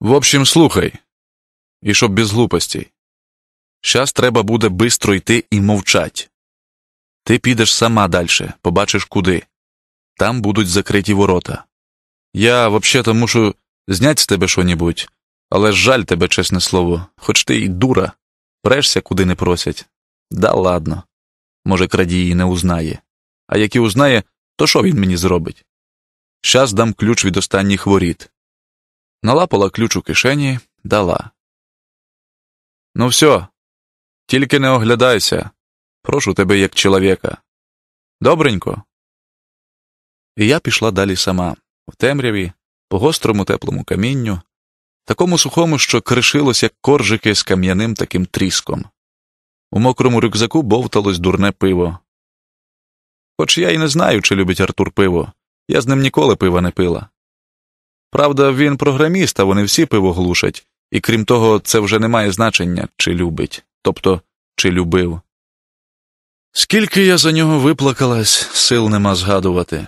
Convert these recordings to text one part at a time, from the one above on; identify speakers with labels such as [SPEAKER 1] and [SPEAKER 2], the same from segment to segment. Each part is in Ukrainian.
[SPEAKER 1] В общем, слухай, і щоб без глупостей. Щас треба буде бистро йти і мовчать. Ти підеш сама дальше, побачиш куди. Там будуть закриті ворота. Я взагалі, то мушу знять з тебе що небудь, але жаль тебе, чесне слово, хоч ти і дура, прешся, куди не просять. Да ладно. Може, крадії не узнає. А як і узнає, то що він мені зробить? Щас дам ключ від останніх воріт налапала
[SPEAKER 2] ключ у кишені, дала. Ну, все, тільки не оглядайся. Прошу тебе, як чоловіка. Добренько.
[SPEAKER 1] І я пішла далі сама, в темряві, по гострому теплому камінню, такому сухому, що кришилось, як коржики з кам'яним таким тріском. У мокрому рюкзаку бовталось дурне пиво. Хоч я й не знаю, чи любить Артур пиво. Я з ним ніколи пива не пила. Правда, він програміст, а вони всі пиво глушать, і крім того, це вже не має значення, чи любить, тобто чи любив. Скільки я за нього виплакалась, сил нема згадувати.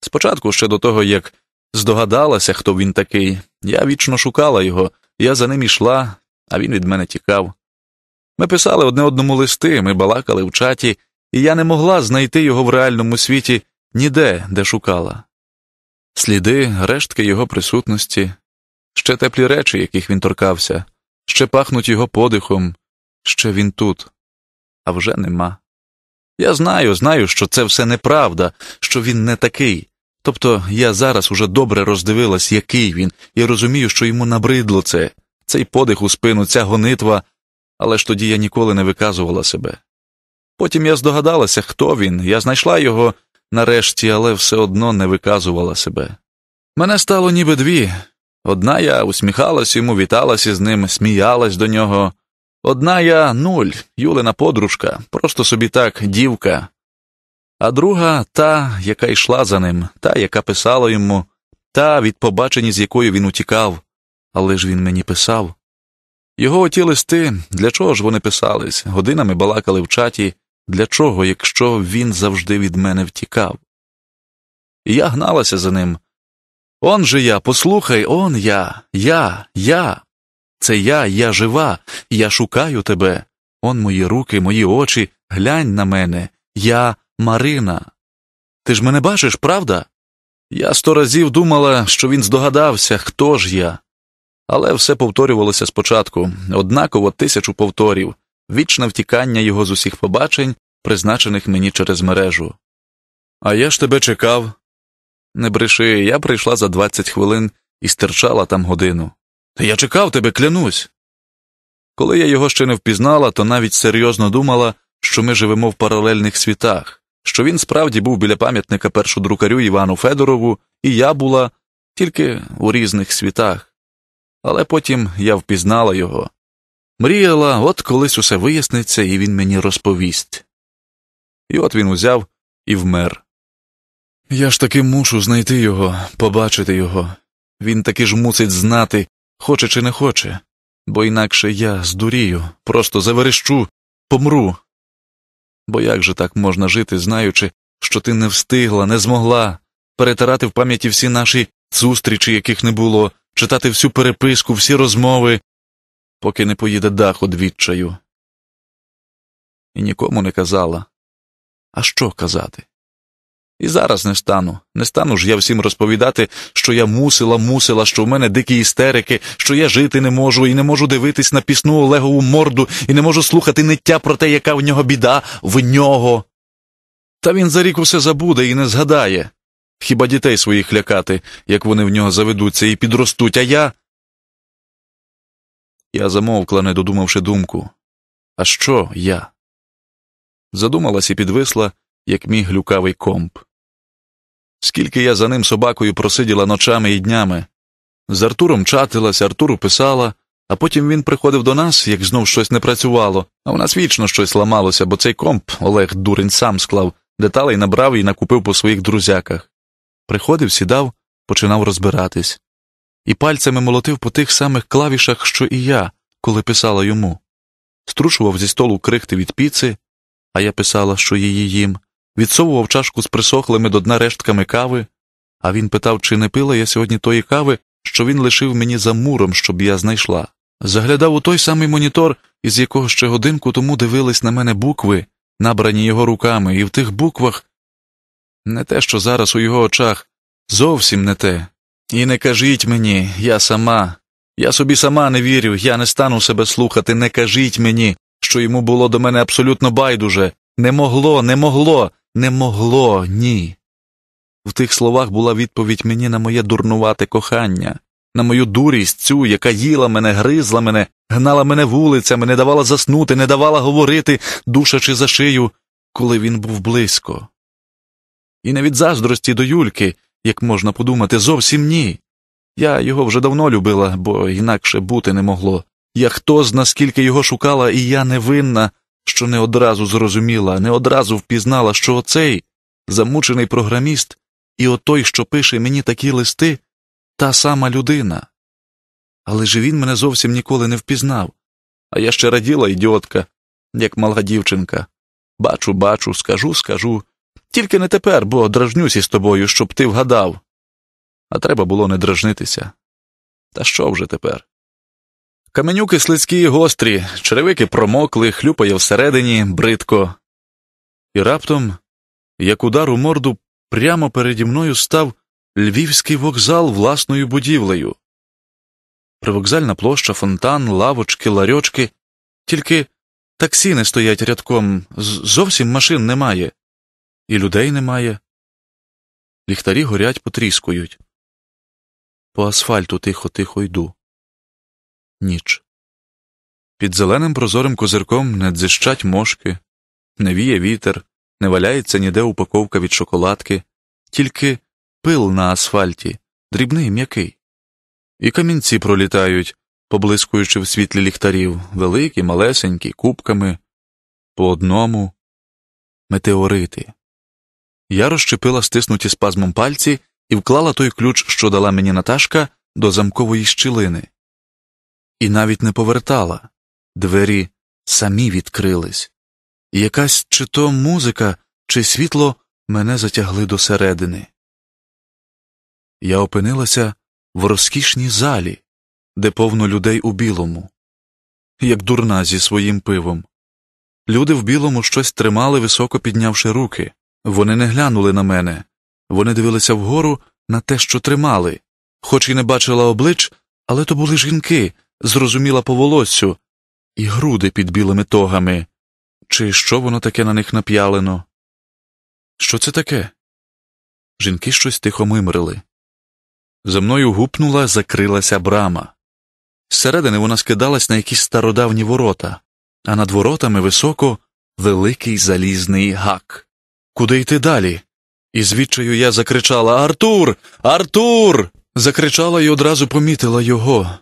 [SPEAKER 1] Спочатку, ще до того, як здогадалася, хто він такий, я вічно шукала його, я за ним ішла, а він від мене тікав. Ми писали одне одному листи, ми балакали в чаті, і я не могла знайти його в реальному світі ніде, де шукала сліди, рештки його присутності, ще теплі речі, яких він торкався, ще пахнуть його подихом, ще він тут, а вже нема. Я знаю, знаю, що це все неправда, що він не такий. Тобто я зараз уже добре роздивилась, який він, і розумію, що йому набридло це, цей подих у спину, ця гонитва, але ж тоді я ніколи не виказувала себе. Потім я здогадалася, хто він, я знайшла його нарешті, але все одно не виказувала себе. Мене стало ніби дві. Одна я усміхалась йому, віталася з ним, сміялась до нього. Одна я нуль, Юлина подружка, просто собі так дівка, а друга та, яка йшла за ним, та, яка писала йому, та від побачення, з якою він утікав, але ж він мені писав. Його оті листи, для чого ж вони писались, годинами балакали в чаті, для чого, якщо він завжди від мене втікав? І я гналася за ним. Он же я, послухай, он я, я, я. Це я, я жива, я шукаю тебе. Он мої руки, мої очі, глянь на мене. Я Марина. Ти ж мене бачиш, правда? Я сто разів думала, що він здогадався, хто ж я. Але все повторювалося спочатку, однаково тисячу повторів вічне втікання його з усіх побачень, призначених мені через мережу. А я ж тебе чекав. Не бреши, я прийшла за двадцять хвилин і стирчала там годину. Та я чекав тебе, клянусь. Коли я його ще не впізнала, то навіть серйозно думала, що ми живемо в паралельних світах, що він справді був біля пам'ятника першодрукарю Івану Федорову, і я була тільки у різних світах. Але потім я впізнала його, Мріяла, от колись усе виясниться, і він мені розповість. І от він узяв і вмер. Я ж таки мушу знайти його, побачити його. Він таки ж мусить знати, хоче чи не хоче, бо інакше я здурію, просто заверещу, помру. Бо як же так можна жити, знаючи, що ти не встигла, не змогла перетирати в пам'яті всі наші зустрічі, яких не було, читати всю
[SPEAKER 2] переписку, всі розмови, поки не поїде дах одвідчаю. І нікому не казала. А що казати? І
[SPEAKER 1] зараз не стану, не стану ж я всім розповідати, що я мусила, мусила, що в мене дикі істерики, що я жити не можу, і не можу дивитись на пісну Олегову морду, і не можу слухати ниття про те, яка в нього біда, в нього. Та він за рік усе забуде і не згадає. Хіба дітей своїх лякати, як вони в нього заведуться і підростуть, а я.
[SPEAKER 2] Я замовкла, не додумавши думку. А що я? Задумалась і підвисла, як мій глюкавий комп.
[SPEAKER 1] Скільки я за ним собакою просиділа ночами і днями. З Артуром чатилась, Артуру писала, а потім він приходив до нас, як знов щось не працювало, а в нас вічно щось ламалося, бо цей комп Олег Дурень сам склав, деталей набрав і накупив по своїх друзяках. Приходив, сідав, починав розбиратись і пальцями молотив по тих самих клавішах, що і я, коли писала йому. Струшував зі столу крихти від піци, а я писала, що її їм, відсовував чашку з присохлими до дна рештками кави, а він питав, чи не пила я сьогодні тої кави, що він лишив мені за муром, щоб я знайшла. Заглядав у той самий монітор, із якого ще годинку тому дивились на мене букви, набрані його руками, і в тих буквах не те, що зараз у його очах, зовсім не те, і не кажіть мені, я сама, я собі сама не вірю, я не стану себе слухати, не кажіть мені, що йому було до мене абсолютно байдуже. Не могло, не могло, не могло, ні. В тих словах була відповідь мені на моє дурнувате кохання, на мою дурість цю, яка їла мене, гризла мене, гнала мене вулицями, не давала заснути, не давала говорити, душачи за шию, коли він був близько. І не від заздрості до Юльки як можна подумати, зовсім ні. Я його вже давно любила, бо інакше бути не могло. Я хто зна, скільки його шукала, і я невинна, що не одразу зрозуміла, не одразу впізнала, що оцей замучений програміст і отой, що пише мені такі листи, та сама людина. Але ж він мене зовсім ніколи не впізнав, а я ще раділа ідіотка, як мала дівчинка. Бачу, бачу, скажу, скажу, тільки не тепер, бо дражнюся з тобою, щоб ти вгадав. А треба було не дражнитися. Та що вже тепер? Каменюки слизькі і гострі, черевики промокли, хлюпає всередині, бридко. І раптом, як удар у морду, прямо переді мною став львівський вокзал власною будівлею. Привокзальна площа, фонтан, лавочки, ларьочки, тільки таксі не стоять рядком, зовсім машин немає і людей немає.
[SPEAKER 2] Ліхтарі горять, потріскують. По асфальту тихо тихо йду. Ніч. Під зеленим прозорим козирком не дзищать
[SPEAKER 1] мошки, не віє вітер, не валяється ніде упаковка від шоколадки, тільки пил на асфальті, дрібний м'який. І камінці пролітають, поблискуючи в світлі ліхтарів, великі, малесенькі, кубками, по одному метеорити. Я розчепила стиснуті спазмом пальці і вклала той ключ, що дала мені Наташка, до замкової щілини. І навіть не повертала. Двері самі відкрились. І якась чи то музика, чи світло мене затягли досередини. Я опинилася в розкішній залі, де повно людей у білому, як дурна зі своїм пивом. Люди в білому щось тримали, високо піднявши руки. Вони не глянули на мене, вони дивилися вгору на те, що тримали. Хоч і не бачила облич, але то були жінки, зрозуміла по волоссю, і груди під білими тогами. Чи що воно таке на них нап'ялено? Що це таке? Жінки щось тихо мимрили. За мною гупнула, закрилася брама. Зсередини вона скидалась на якісь стародавні ворота, а над воротами високо великий залізний гак куди йти далі? І звідчаю я закричала Артур, Артур. Закричала і одразу помітила його.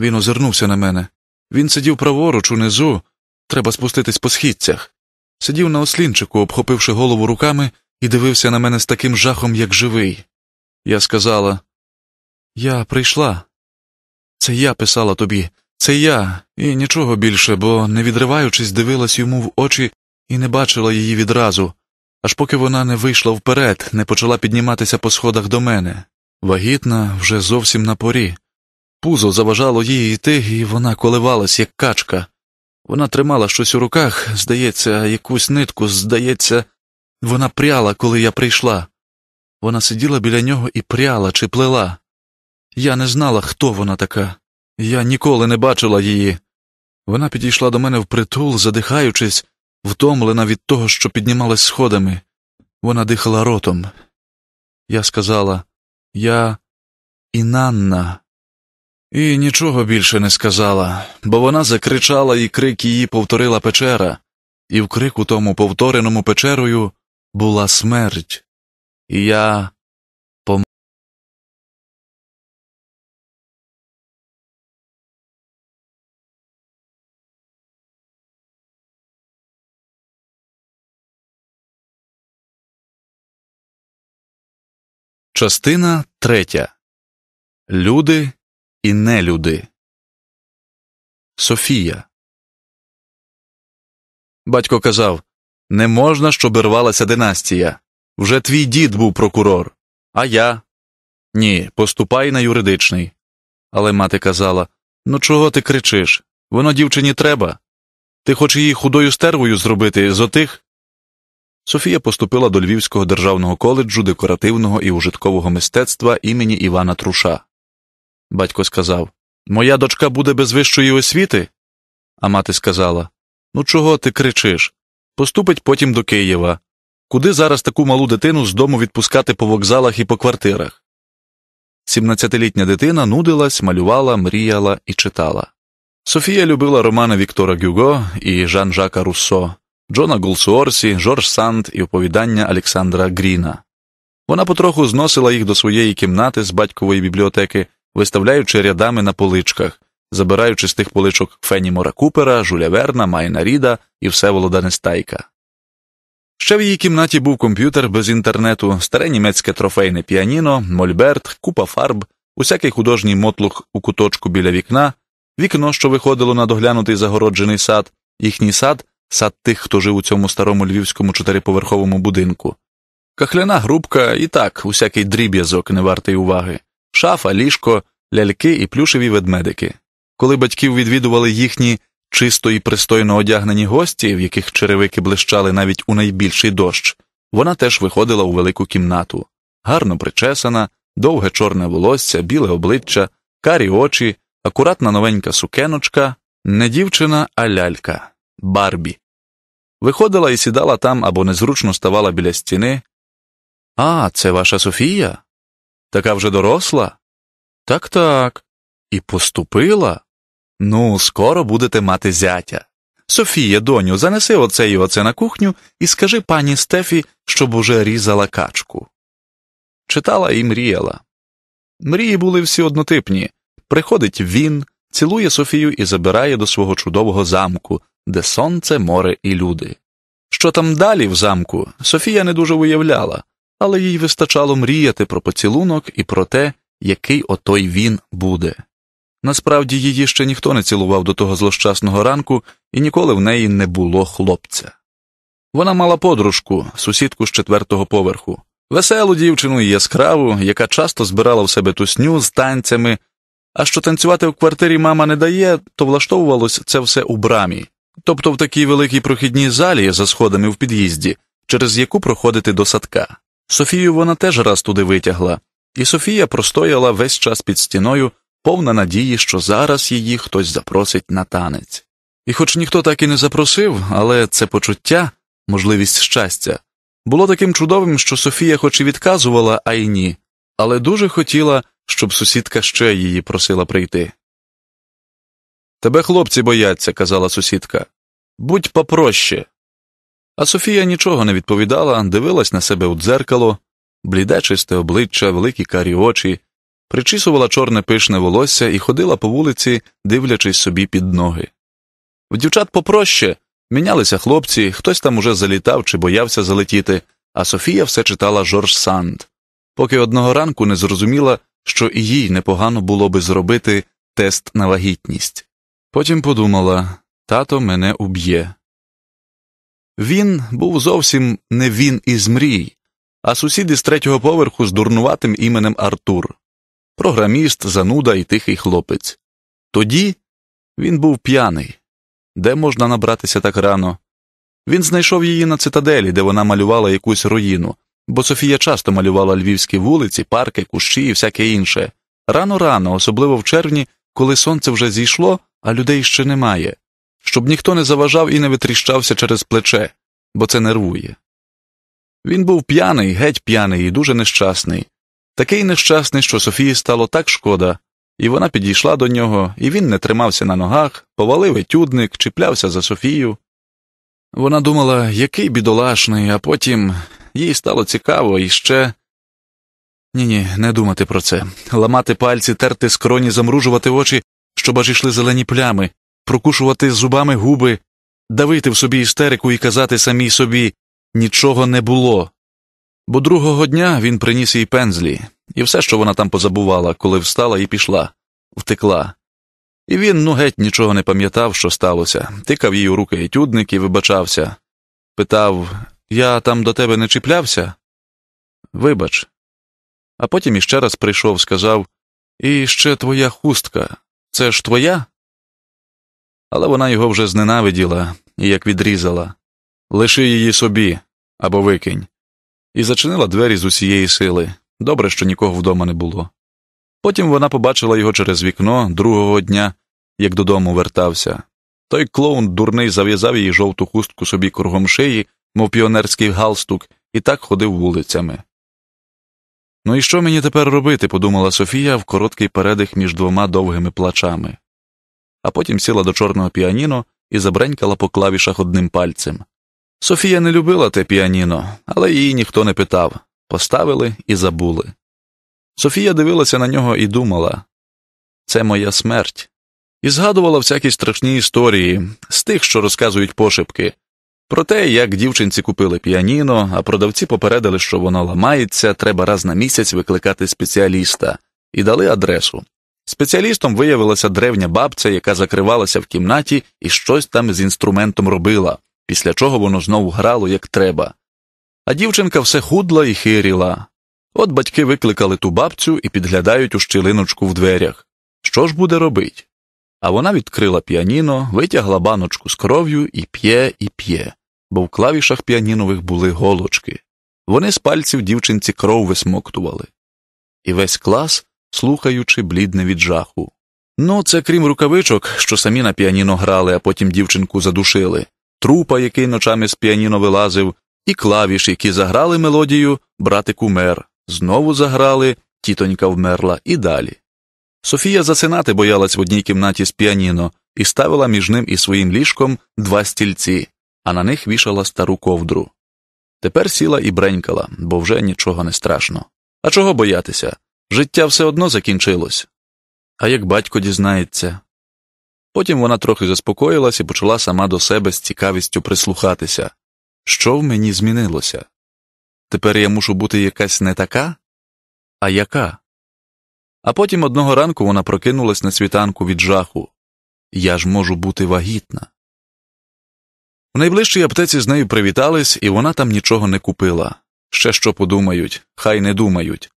[SPEAKER 1] Він озирнувся на мене. Він сидів праворуч унизу, треба спуститись по східцях. Сидів на ослінчику, обхопивши голову руками, і дивився на мене з таким жахом, як живий. Я сказала Я прийшла. Це я писала тобі, це я, і нічого більше, бо, не відриваючись, дивилась йому в очі і не бачила її відразу аж поки вона не вийшла вперед, не почала підніматися по сходах до мене. Вагітна вже зовсім на порі. Пузо заважало їй йти, і вона коливалась, як качка. Вона тримала щось у руках, здається, якусь нитку, здається, вона пряла, коли я прийшла. Вона сиділа біля нього і пряла чи плела. Я не знала, хто вона така, я ніколи не бачила її. Вона підійшла до мене впритул, задихаючись, втомлена від того, що піднімалась сходами. Вона дихала ротом. Я сказала Я Інанна. І нічого більше не сказала, бо вона закричала, і крик її повторила печера,
[SPEAKER 2] і в крику тому, повтореному печерою, була смерть. І я Частина третя. Люди і нелюди. Софія. Батько казав Не можна, щоб рвалася династія. Вже твій дід був
[SPEAKER 1] прокурор. А я. Ні, поступай на юридичний. Але мати казала Ну, чого ти кричиш? Воно дівчині треба. Ти хоч її худою стервою зробити з отих, Софія поступила до Львівського державного коледжу декоративного і ужиткового мистецтва імені Івана Труша. Батько сказав Моя дочка буде без вищої освіти. А мати сказала Ну, чого ти кричиш? Поступить потім до Києва. Куди зараз таку малу дитину з дому відпускати по вокзалах і по квартирах? Сімнадцятилітня дитина нудилась, малювала, мріяла і читала. Софія любила романи Віктора Гюго і Жан Жака Руссо. Джона Гулсуорсі, Жорж Санд і оповідання Олександра Гріна. Вона потроху зносила їх до своєї кімнати з батькової бібліотеки, виставляючи рядами на поличках, забираючи з тих поличок Фенімора Купера, Жуля Верна, Майна Ріда і Всеволода Нестайка. Ще в її кімнаті був комп'ютер без інтернету, старе німецьке трофейне піаніно, мольберт, купа фарб, усякий художній мотлух у куточку біля вікна, вікно, що виходило на доглянутий загороджений сад, їхній сад сад тих, хто жив у цьому старому львівському чотириповерховому будинку. Кахляна грубка і так, усякий дріб'язок не вартий уваги, шафа, ліжко, ляльки і плюшеві ведмедики. Коли батьків відвідували їхні чисто і пристойно одягнені гості, в яких черевики блищали навіть у найбільший дощ, вона теж виходила у велику кімнату, гарно причесана, довге чорне волосся, біле обличчя, карі очі, акуратна новенька сукеночка, не дівчина, а лялька. Барбі. Виходила і сідала там або незручно ставала біля стіни. А, це ваша Софія? Така вже доросла? Так, так. І поступила? Ну, скоро будете мати зятя. Софія, доню, занеси оце і оце на кухню і скажи пані Стефі, щоб уже різала качку. Читала і мріяла. Мрії були всі однотипні. Приходить він, цілує Софію і забирає до свого чудового замку, де сонце, море і люди. Що там далі в замку, Софія не дуже уявляла, але їй вистачало мріяти про поцілунок і про те, який отой він буде. Насправді її ще ніхто не цілував до того злощасного ранку, і ніколи в неї не було хлопця. Вона мала подружку, сусідку з четвертого поверху, веселу дівчину і яскраву, яка часто збирала в себе тусню з танцями. А що танцювати в квартирі мама не дає, то влаштовувалось це все у брамі, тобто в такій великій прохідній залі за сходами в під'їзді, через яку проходити до садка. Софію вона теж раз туди витягла, і Софія простояла весь час під стіною, повна надії, що зараз її хтось запросить на танець. І хоч ніхто так і не запросив, але це почуття, можливість щастя, було таким чудовим, що Софія хоч і відказувала, а й ні, але дуже хотіла, щоб сусідка ще її просила прийти. Тебе хлопці бояться, казала сусідка. Будь попроще. А Софія нічого не відповідала, дивилась на себе у дзеркало, бліде чисте обличчя, великі карі очі, причісувала чорне пишне волосся і ходила по вулиці, дивлячись собі під ноги. В дівчат попроще мінялися хлопці, хтось там уже залітав чи боявся залетіти, а Софія все читала Жорж Санд, поки одного ранку не зрозуміла, що і їй непогано було би зробити тест на вагітність. Потім подумала тато мене уб'є. Він був зовсім не він із мрій, а сусід із третього поверху з дурнуватим іменем Артур, програміст, зануда і тихий хлопець. Тоді він був п'яний. Де можна набратися так рано? Він знайшов її на цитаделі, де вона малювала якусь руїну, бо Софія часто малювала львівські вулиці, парки, кущі і всяке інше. Рано рано, особливо в червні, коли сонце вже зійшло, а людей ще немає, щоб ніхто не заважав і не витріщався через плече, бо це нервує. Він був п'яний, геть п'яний і дуже нещасний, такий нещасний, що Софії стало так шкода, і вона підійшла до нього, і він не тримався на ногах, повалив етюдник, чіплявся за Софію. Вона думала, який бідолашний, а потім їй стало цікаво і ще. Ні, ні, не думати про це, ламати пальці, терти скроні, замружувати очі, щоб аж ішли зелені плями, прокушувати зубами губи, давити в собі істерику і казати самій собі нічого не було. Бо другого дня він приніс їй пензлі, і все, що вона там позабувала, коли встала і пішла, втекла. І він ну геть нічого не пам'ятав, що сталося, тикав їй у руки етюдник і вибачався, питав Я там до тебе не чіплявся? Вибач. А потім іще раз прийшов, сказав І ще твоя хустка, це ж твоя? Але вона його вже зненавиділа і як відрізала лиши її собі або викинь, і зачинила двері з усієї сили. Добре, що нікого вдома не було. Потім вона побачила його через вікно другого дня, як додому вертався. Той клоун дурний зав'язав її жовту хустку собі кругом шиї, мов піонерський галстук, і так ходив вулицями. Ну і що мені тепер робити? подумала Софія в короткий передих між двома довгими плачами, а потім сіла до чорного піаніно і забренькала по клавішах одним пальцем. Софія не любила те піаніно, але її ніхто не питав поставили і забули. Софія дивилася на нього і думала це моя смерть, і згадувала всякі страшні історії з тих, що розказують пошепки, про те, як дівчинці купили піаніно, а продавці попередили, що воно ламається, треба раз на місяць викликати спеціаліста, і дали адресу. Спеціалістом виявилася древня бабця, яка закривалася в кімнаті і щось там з інструментом робила, після чого воно знову грало як треба. А дівчинка все худла і хиріла. От батьки викликали ту бабцю і підглядають у щілиночку в дверях. Що ж буде робить? А вона відкрила піаніно, витягла баночку з кров'ю і п'є, і п'є бо в клавішах піанінових були голочки. Вони з пальців дівчинці кров висмоктували. І весь клас, слухаючи, блідне від жаху. Ну, це крім рукавичок, що самі на піаніно грали, а потім дівчинку задушили, трупа, який ночами з піаніно вилазив, і клавіш, які заграли мелодію, братик умер, знову заграли, тітонька вмерла, і далі. Софія засинати боялась в одній кімнаті з піаніно і ставила між ним і своїм ліжком два стільці, а на них вішала стару ковдру. Тепер сіла і бренькала, бо вже нічого не страшно. А чого боятися? Життя все одно закінчилось. А як батько дізнається. Потім вона трохи заспокоїлась і почала сама до себе з цікавістю прислухатися що в мені змінилося? Тепер я мушу бути якась не така? А яка? А потім одного ранку вона прокинулась на світанку від жаху Я ж можу бути вагітна. У найближчій аптеці з нею привітались, і вона там нічого не купила. Ще що подумають, хай не думають.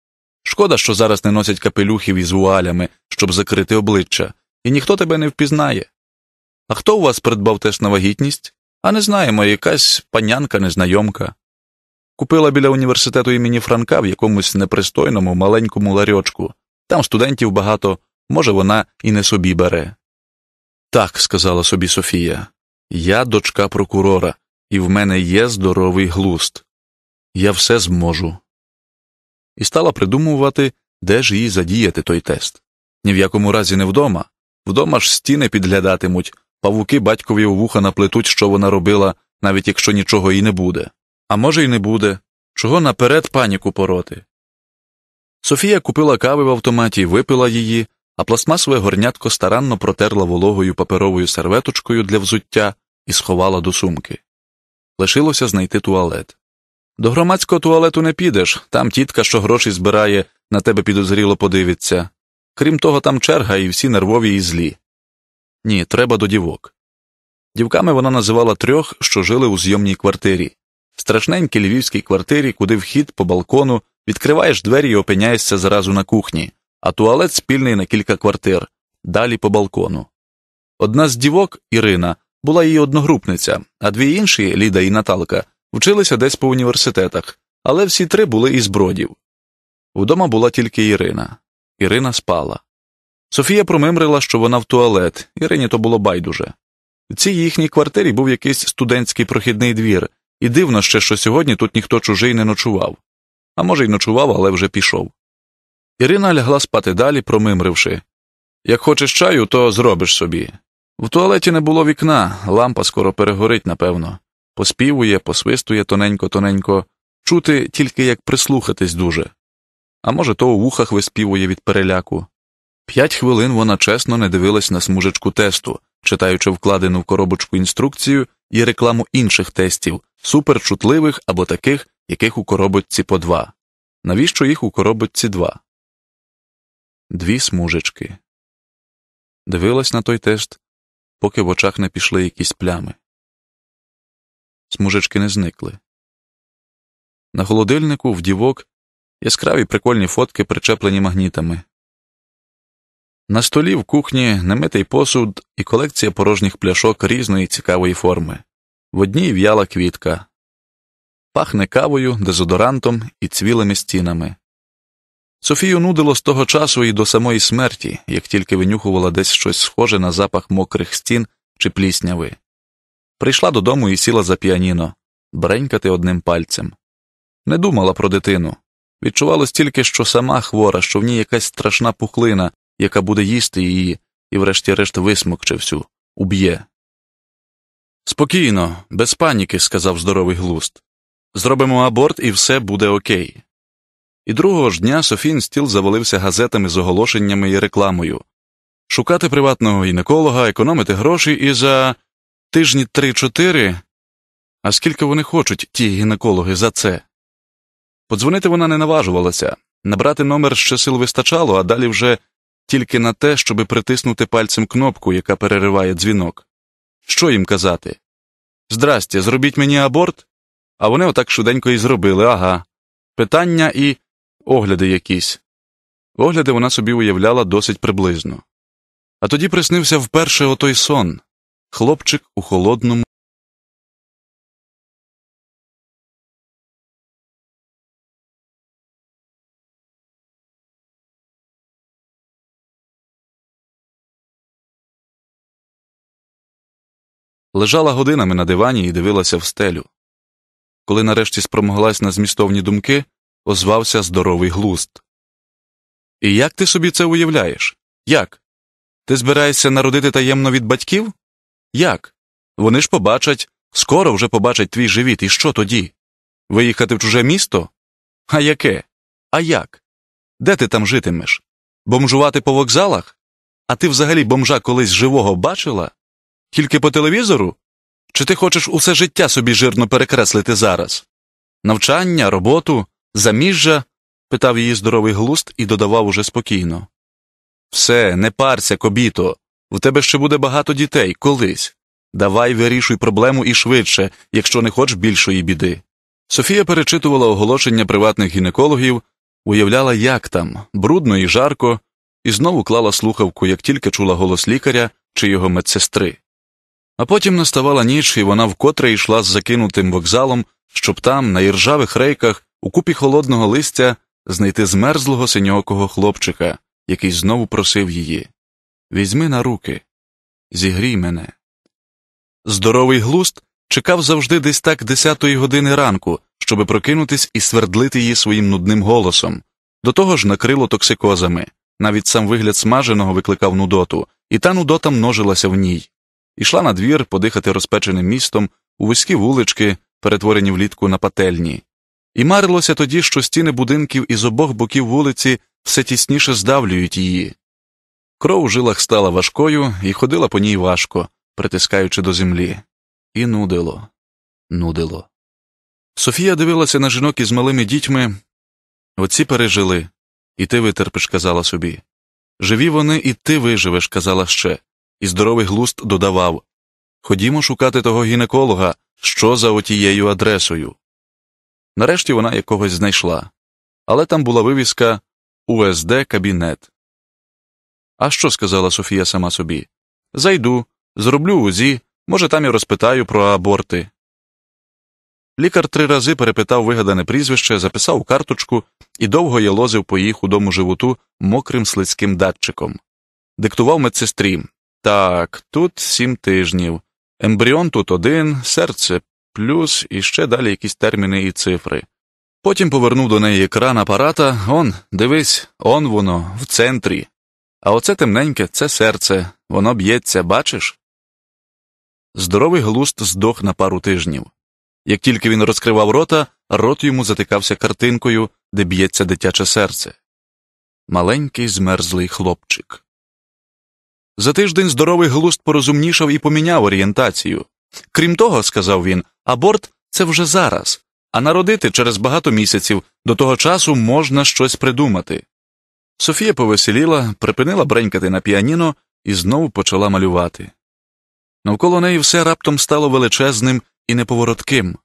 [SPEAKER 1] Шкода, що зараз не носять капелюхів із вуалями, щоб закрити обличчя, і ніхто тебе не впізнає. А хто у вас придбав тест на вагітність? А не знаємо, якась панянка незнайомка. Купила біля університету імені Франка в якомусь непристойному маленькому ларьочку. Там студентів багато, може, вона і не собі бере. Так, сказала собі Софія, я дочка прокурора, і в мене є здоровий глуст. Я все зможу. І стала придумувати, де ж їй задіяти той тест. Ні в якому разі не вдома. Вдома ж стіни підглядатимуть, павуки батькові у вуха наплетуть, що вона робила, навіть якщо нічого і не буде. А може, й не буде. Чого наперед паніку пороти? Софія купила кави в автоматі, випила її, а пластмасове горнятко старанно протерла вологою паперовою серветочкою для взуття, і сховала до сумки. Лишилося знайти туалет. До громадського туалету не підеш, там тітка, що гроші збирає, на тебе підозріло подивиться. Крім того, там черга і всі нервові і злі. Ні, треба до дівок. Дівками вона називала трьох, що жили у зйомній квартирі, страшненькій львівській квартирі, куди вхід по балкону, відкриваєш двері і опиняєшся зразу на кухні, а туалет спільний на кілька квартир, далі по балкону. Одна з дівок, Ірина, була її одногрупниця, а дві інші, Ліда і Наталка, вчилися десь по університетах, але всі три були із бродів. Вдома була тільки Ірина. Ірина спала. Софія промимрила, що вона в туалет, Ірині то було байдуже. В цій їхній квартирі був якийсь студентський прохідний двір, і дивно ще, що сьогодні тут ніхто чужий не ночував, а може, й ночував, але вже пішов. Ірина лягла спати далі, промимривши як хочеш чаю, то зробиш собі. В туалеті не було вікна, лампа скоро перегорить, напевно, поспівує, посвистує тоненько-тоненько, чути тільки як прислухатись дуже. А може, то у вухах виспівує від переляку. П'ять хвилин вона чесно не дивилась на смужечку тесту, читаючи вкладену в коробочку інструкцію і рекламу інших тестів, суперчутливих або таких, яких у коробочці по два. Навіщо їх
[SPEAKER 2] у коробочці два? Дві смужечки. Дивилась на той тест поки в очах не пішли якісь плями. Смужечки не зникли. На холодильнику в дівок яскраві
[SPEAKER 1] прикольні фотки, причеплені магнітами. На столі в кухні немитий посуд і колекція порожніх пляшок різної цікавої форми, в одній в'яла квітка, пахне кавою, дезодорантом і цвілими стінами. Софію нудило з того часу і до самої смерті, як тільки винюхувала десь щось схоже на запах мокрих стін чи плісняви. Прийшла додому і сіла за піаніно, бренькати одним пальцем. Не думала про дитину. Відчувалось тільки, що сама хвора, що в ній якась страшна пухлина, яка буде їсти її, і, врешті-решт, висмокче всю, уб'є. Спокійно, без паніки, сказав здоровий глуст. Зробимо аборт, і все буде окей і другого ж дня Софін стіл завалився газетами з оголошеннями і рекламою шукати приватного гінеколога, економити гроші і за тижні три-чотири. А скільки вони хочуть, ті гінекологи, за це. Подзвонити вона не наважувалася, набрати номер ще сил вистачало, а далі вже тільки на те, щоби притиснути пальцем кнопку, яка перериває дзвінок. Що їм казати? Здрасте, зробіть мені аборт? А вони отак швиденько і зробили, ага. Питання і огляди якісь. Огляди вона собі уявляла досить приблизно. А тоді
[SPEAKER 2] приснився вперше отой сон хлопчик у холодному. Лежала годинами на дивані і дивилася в стелю. Коли нарешті спромоглась на змістовні думки, озвався здоровий
[SPEAKER 1] глуст. І як ти собі це уявляєш? Як? Ти збираєшся народити таємно від батьків? Як? Вони ж побачать, скоро вже побачать твій живіт, і що тоді? Виїхати в чуже місто? А яке? А як? Де ти там житимеш? Бомжувати по вокзалах? А ти взагалі бомжа колись живого бачила? Тільки по телевізору? Чи ти хочеш усе життя собі жирно перекреслити зараз? Навчання, роботу, Заміжжа? питав її здоровий глуст і додавав уже спокійно. Все, не парся, кобіто. В тебе ще буде багато дітей колись. Давай вирішуй проблему і швидше, якщо не хоч більшої біди. Софія перечитувала оголошення приватних гінекологів, уявляла, як там, брудно і жарко, і знову клала слухавку, як тільки чула голос лікаря чи його медсестри. А потім наставала ніч, і вона вкотре йшла з закинутим вокзалом, щоб там, на іржавих рейках, у купі холодного листя знайти змерзлого синьокого хлопчика, який знову просив її Візьми на руки, зігрій мене. Здоровий глуст чекав завжди десь так десятої години ранку, щоби прокинутись і свердлити її своїм нудним голосом, до того ж накрило токсикозами. Навіть сам вигляд смаженого викликав нудоту, і та нудота множилася в ній. Ішла на двір подихати розпеченим містом у вузькі вулички, перетворені влітку на пательні, і марилося тоді, що стіни будинків із обох боків вулиці все тісніше здавлюють її. Кров у жилах стала важкою і ходила по ній важко, притискаючи до землі, і нудило, нудило. Софія дивилася на жінок із малими дітьми. Оці пережили, і ти витерпиш, казала собі. Живі вони, і ти виживеш, казала ще, і здоровий глуст додавав Ходімо шукати того гінеколога, що за отією адресою. Нарешті вона якогось знайшла, але там була вивіска УСД кабінет. А що сказала Софія сама собі? Зайду, зроблю УЗІ, може, там і розпитаю про аборти. Лікар три рази перепитав вигадане прізвище, записав карточку і довго ялозив по її худому животу мокрим слизьким датчиком, диктував медсестрі. Так, тут сім тижнів, ембріон тут один, серце плюс і ще далі якісь терміни і цифри. Потім повернув до неї екран апарата, он, дивись, он воно, в центрі. А оце темненьке, це серце, воно б'ється, бачиш? Здоровий глуст здох на пару тижнів. Як тільки він розкривав рота, рот йому затикався картинкою, де б'ється дитяче серце. Маленький змерзлий хлопчик. За тиждень здоровий глуст порозумнішав і поміняв орієнтацію. Крім того, сказав він, Аборт це вже зараз, а народити через багато місяців до того часу можна щось придумати. Софія повеселіла, припинила бренькати на піаніно і знову почала малювати. Навколо неї все раптом стало величезним і неповоротким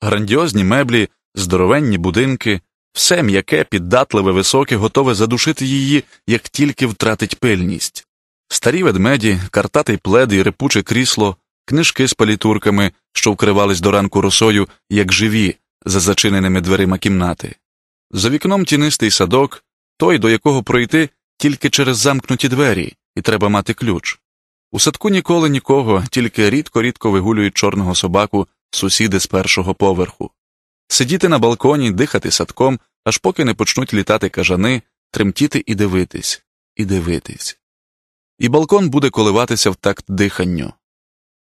[SPEAKER 1] грандіозні меблі, здоровенні будинки, все м'яке, піддатливе, високе, готове задушити її, як тільки втратить пильність. Старі ведмеді, картатий плед і репуче крісло книжки з палітурками, що вкривались до ранку росою, як живі, за зачиненими дверима кімнати. За вікном тінистий садок, той, до якого пройти тільки через замкнуті двері, і треба мати ключ. У садку ніколи нікого, тільки рідко рідко вигулюють чорного собаку сусіди з першого поверху. Сидіти на балконі, дихати садком, аж поки не почнуть літати кажани, тремтіти і дивитись, і дивитись. І балкон буде коливатися в такт диханню.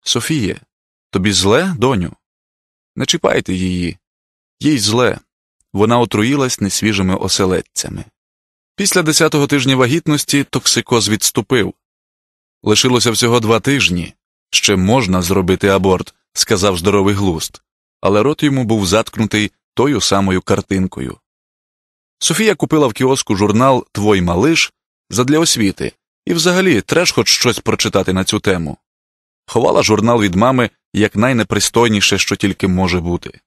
[SPEAKER 1] Софіє, тобі зле, доню? Не чіпайте її. Їй зле. Вона отруїлась несвіжими оселедцями. Після десятого тижня вагітності токсикоз відступив. Лишилося всього два тижні. Ще можна зробити аборт, сказав здоровий глуст, але рот йому був заткнутий тою самою картинкою. Софія купила в кіоску журнал Твой малиш задля освіти і взагалі треш хоч щось прочитати на цю тему ховала журнал від мами як найнепристойніше, що тільки може бути.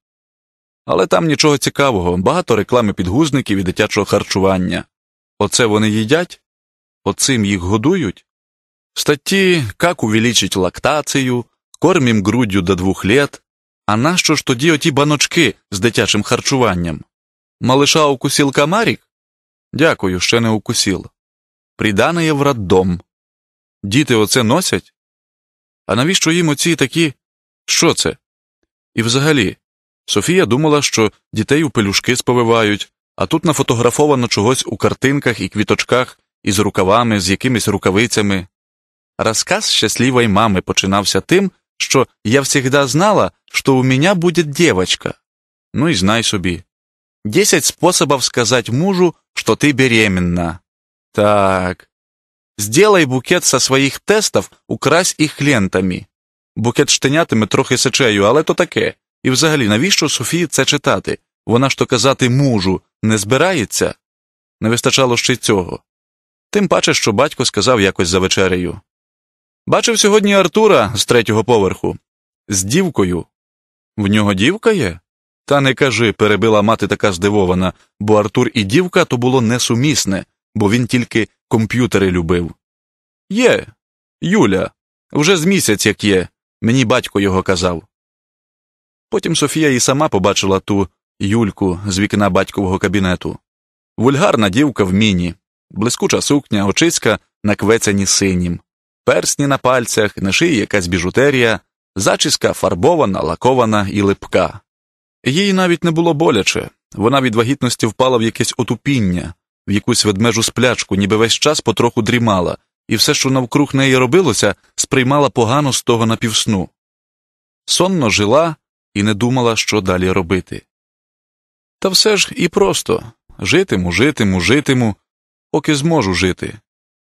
[SPEAKER 1] Але там нічого цікавого, багато реклами підгузників і дитячого харчування. Оце вони їдять, оцим їх годують. В статті як увеличить лактацію, кормім груддю до двох літ. А нащо ж тоді оті баночки з дитячим харчуванням? Малиша укусил камарік? Дякую, ще не укусіл. Придане є в роддом. Діти оце носять? А навіщо їм оці такі? Що це? І взагалі, Софія думала, що дітей у пелюшки сповивають, а тут нафотографовано чогось у картинках і квіточках, із рукавами, з якимись рукавицями. Розказ щасливої мами починався тим, що я завжди, знала, что у мене буде девочка. Ну и знай собі. Десять способів сказать мужу, що ти беременна. Так, Сделай букет со своїх тестів, укрась їх лентами. Букет штенятиме трохи сечею, але то таке. І взагалі, навіщо Софії це читати? Вона ж то казати мужу не збирається? Не вистачало ще й цього. Тим паче, що батько сказав якось за вечерею. Бачив сьогодні Артура з третього поверху. З дівкою. В нього дівка є? Та не кажи, перебила мати така здивована, бо Артур і дівка то було несумісне, бо він тільки комп'ютери любив. Є, Юля, вже з місяць як є, мені батько його казав. Потім Софія і сама побачила ту Юльку з вікна батькового кабінету. Вульгарна дівка в міні, блискуча сукня, очиська наквецяні синім, персні на пальцях, на шиї якась біжутерія, зачіска фарбована, лакована і липка. Їй навіть не було боляче, вона від вагітності впала в якесь отупіння, в якусь ведмежу сплячку, ніби весь час потроху дрімала, і все, що навкруг неї робилося, сприймала погано з того напівсну. Сонно жила і не думала, що далі робити. Та все ж і просто житиму, житиму, житиму, поки зможу жити,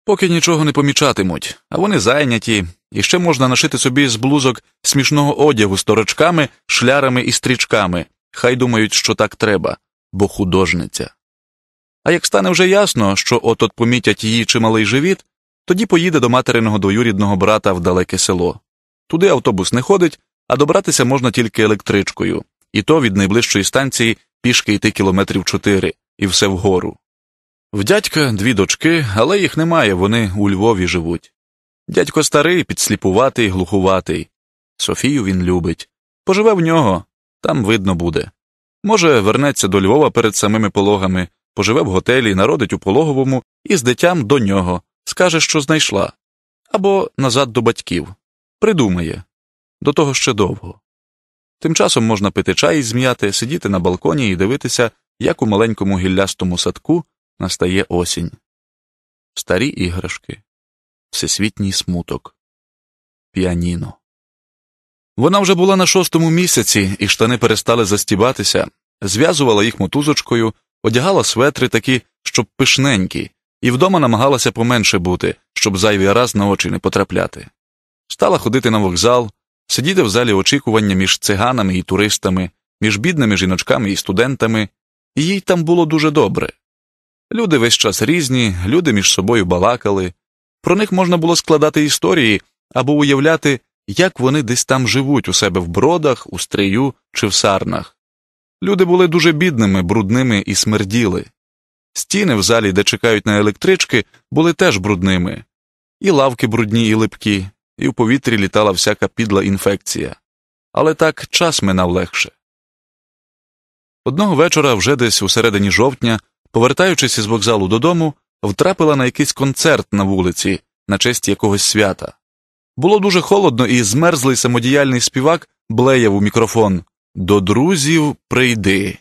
[SPEAKER 1] поки нічого не помічатимуть, а вони зайняті, і ще можна нашити собі з блузок смішного одягу з торочками, шлярами і стрічками, хай думають, що так треба, бо художниця. А як стане вже ясно, що от от помітять її чималий живіт, тоді поїде до материного двоюрідного брата в далеке село. Туди автобус не ходить, а добратися можна тільки електричкою, і то від найближчої станції пішки йти кілометрів чотири, і все вгору. В дядька дві дочки, але їх немає, вони у Львові живуть. Дядько старий, підсліпуватий, глухуватий. Софію він любить. Поживе в нього, там видно буде. Може, вернеться до Львова перед самими пологами поживе в готелі, народить у пологовому і з дитям до нього, скаже, що знайшла, або назад до батьків, придумає до того ще довго. Тим часом можна пити чай і зм'яти, сидіти на балконі і дивитися, як у маленькому гіллястому садку настає осінь. Старі іграшки, всесвітній смуток, піаніно. Вона вже була на шостому місяці, і штани перестали застібатися, зв'язувала їх мотузочкою, одягала светри такі, щоб пишненькі, і вдома намагалася поменше бути, щоб зайвий раз на очі не потрапляти. Стала ходити на вокзал, сидіти в залі очікування між циганами і туристами, між бідними жіночками і студентами, і їй там було дуже добре. Люди весь час різні, люди між собою балакали, про них можна було складати історії або уявляти, як вони десь там живуть у себе в бродах, у стрию чи в сарнах. Люди були дуже бідними, брудними і смерділи. Стіни в залі, де чекають на електрички, були теж брудними, і лавки брудні і липкі, і в повітрі літала всяка підла інфекція. Але так час минав легше. Одного вечора, вже десь у середині жовтня, повертаючись із вокзалу додому, втрапила на якийсь концерт на вулиці, на честь якогось свята. Було дуже холодно, і змерзлий самодіяльний співак блеяв у мікрофон. До друзів прийди.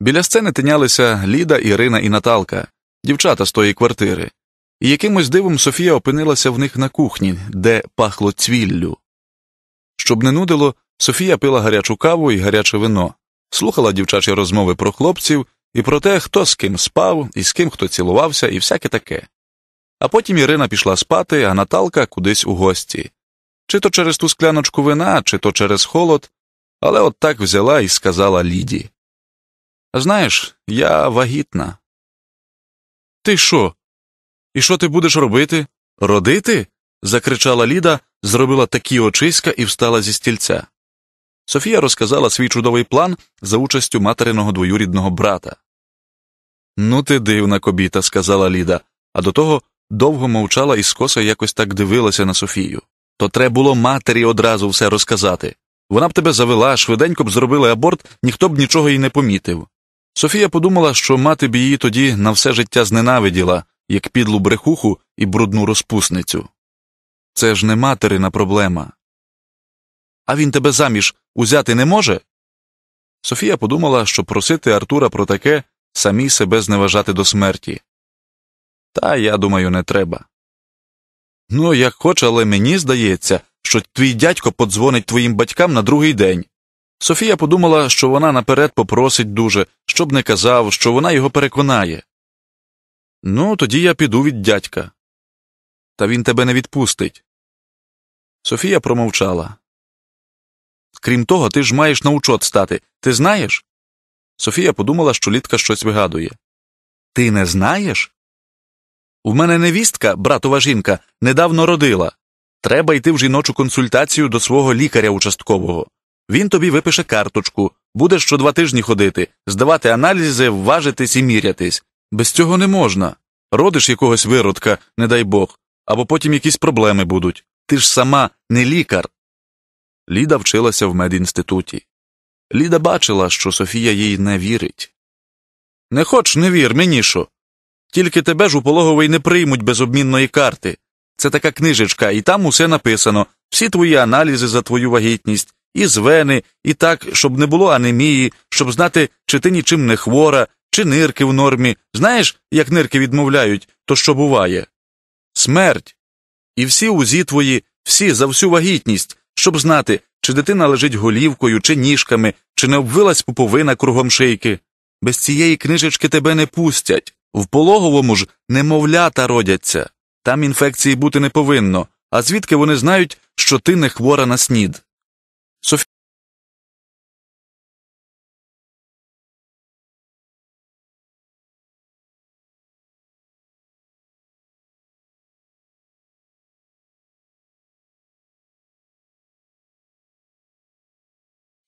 [SPEAKER 1] Біля сцени тинялися Ліда, Ірина і Наталка, дівчата з тої квартири, і якимось дивом Софія опинилася в них на кухні, де пахло цвіллю. Щоб не нудило, Софія пила гарячу каву і гаряче вино, слухала дівчачі розмови про хлопців і про те, хто з ким спав, і з ким хто цілувався, і всяке таке. А потім Ірина пішла спати, а Наталка кудись у гості. Чи то через ту скляночку вина, чи то через холод але от так взяла і сказала Ліді. Знаєш, я вагітна. Ти що? І що ти будеш робити? Родити? закричала Ліда, зробила такі очиська і встала зі стільця. Софія розказала свій чудовий план за участю материного двоюрідного брата. Ну, ти дивна кобіта, сказала Ліда, а до того довго мовчала і скоса якось так дивилася на Софію. То треба було матері одразу все розказати. Вона б тебе завела, швиденько б зробили аборт, ніхто б нічого й не помітив. Софія подумала, що мати б її тоді на все життя зненавиділа, як підлу брехуху і брудну розпусницю. Це ж не материна проблема. А він тебе заміж узяти не може? Софія подумала, що просити Артура про таке самі себе зневажати до смерті. Та я думаю, не треба. Ну, як хоче, але мені здається, що твій дядько подзвонить твоїм батькам на другий день. Софія подумала, що вона наперед попросить дуже, щоб не казав, що вона його
[SPEAKER 2] переконає. Ну, тоді я піду від дядька. Та він тебе не відпустить. Софія промовчала. Крім того, ти
[SPEAKER 1] ж маєш на учот стати. Ти знаєш? Софія подумала, що літка щось вигадує. Ти не знаєш? У мене невістка, братова жінка, недавно родила. Треба йти в жіночу консультацію до свого лікаря участкового. Він тобі випише карточку, будеш що два тижні ходити, здавати аналізи, вважитись і мірятись. Без цього не можна. Родиш якогось виродка, не дай Бог, або потім якісь проблеми будуть. Ти ж сама не лікар. Ліда вчилася в медінституті. Ліда бачила, що Софія їй не вірить. Не хоч не вір, мені що. Тільки тебе ж у пологовий не приймуть без обмінної карти. Це така книжечка, і там усе написано, всі твої аналізи за твою вагітність, і звени, і так, щоб не було анемії, щоб знати, чи ти нічим не хвора, чи нирки в нормі. Знаєш, як нирки відмовляють, то що буває? Смерть. І всі узі твої, всі за всю вагітність, щоб знати, чи дитина лежить голівкою, чи ніжками, чи не обвилась пуповина кругом шийки. Без цієї книжечки тебе не пустять. В пологовому ж немовлята родяться. Там інфекції бути не повинно,
[SPEAKER 2] а звідки вони знають, що ти не хвора на снід. Софі...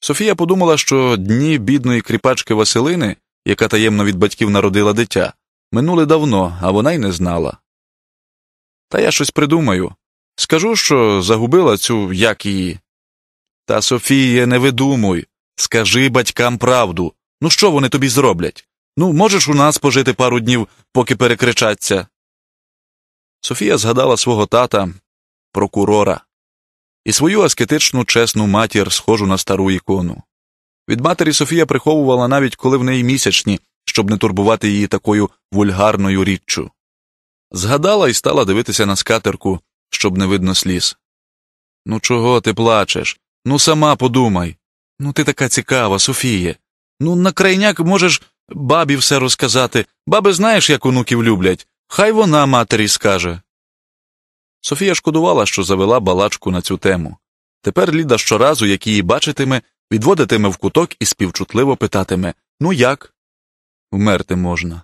[SPEAKER 2] Софія подумала, що дні бідної кріпачки Василини, яка таємно від батьків народила
[SPEAKER 1] дитя, минули давно, а вона й не знала. Та я щось придумаю. Скажу, що загубила цю як її. Та, Софія, не видумуй. Скажи батькам правду. Ну що вони тобі зроблять? Ну, можеш у нас пожити пару днів, поки перекричаться. Софія згадала свого тата, прокурора, і свою аскетичну чесну матір, схожу на стару ікону. Від матері Софія приховувала навіть коли в неї місячні, щоб не турбувати її такою вульгарною річчю. Згадала і стала дивитися на скатерку, щоб не видно сліз. Ну, чого ти плачеш? Ну, сама подумай. Ну, ти така цікава, Софіє. Ну, на крайняк можеш бабі все розказати. Баби знаєш, як онуків люблять. Хай вона матері скаже. Софія шкодувала, що завела балачку на цю тему. Тепер Ліда щоразу, як її бачитиме, відводитиме в куток і співчутливо питатиме Ну як? Вмерти можна.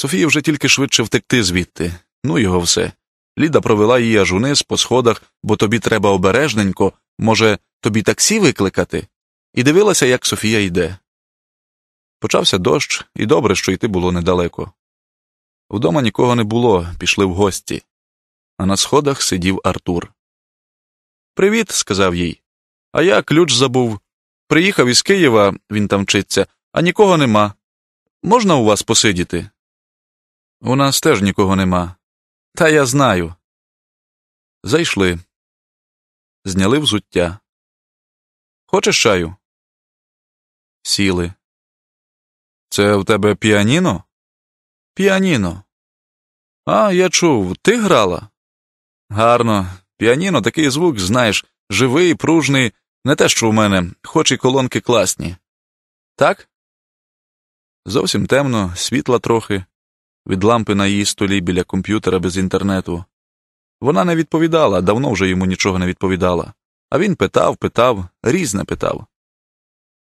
[SPEAKER 1] Софії вже тільки швидше втекти звідти, ну його все. Ліда провела її аж униз по сходах, бо тобі треба обережненько, може, тобі таксі викликати, і дивилася, як Софія йде. Почався дощ, і добре, що йти було недалеко. Вдома нікого не було, пішли в гості, а на сходах сидів Артур. Привіт, сказав їй. А я ключ забув. Приїхав із Києва, він там вчиться, а нікого нема. Можна у вас
[SPEAKER 2] посидіти? У нас теж нікого нема. Та я знаю. Зайшли. Зняли взуття. Хочеш чаю? Сіли. Це в тебе піаніно? Піаніно. А, я чув. Ти грала?
[SPEAKER 1] Гарно. Піаніно такий звук, знаєш, живий, пружний, не те, що у мене, хоч і колонки класні. Так? Зовсім темно, світла трохи від лампи на її столі біля комп'ютера без інтернету. Вона не відповідала, давно вже йому нічого не відповідала, а він питав, питав, різне питав.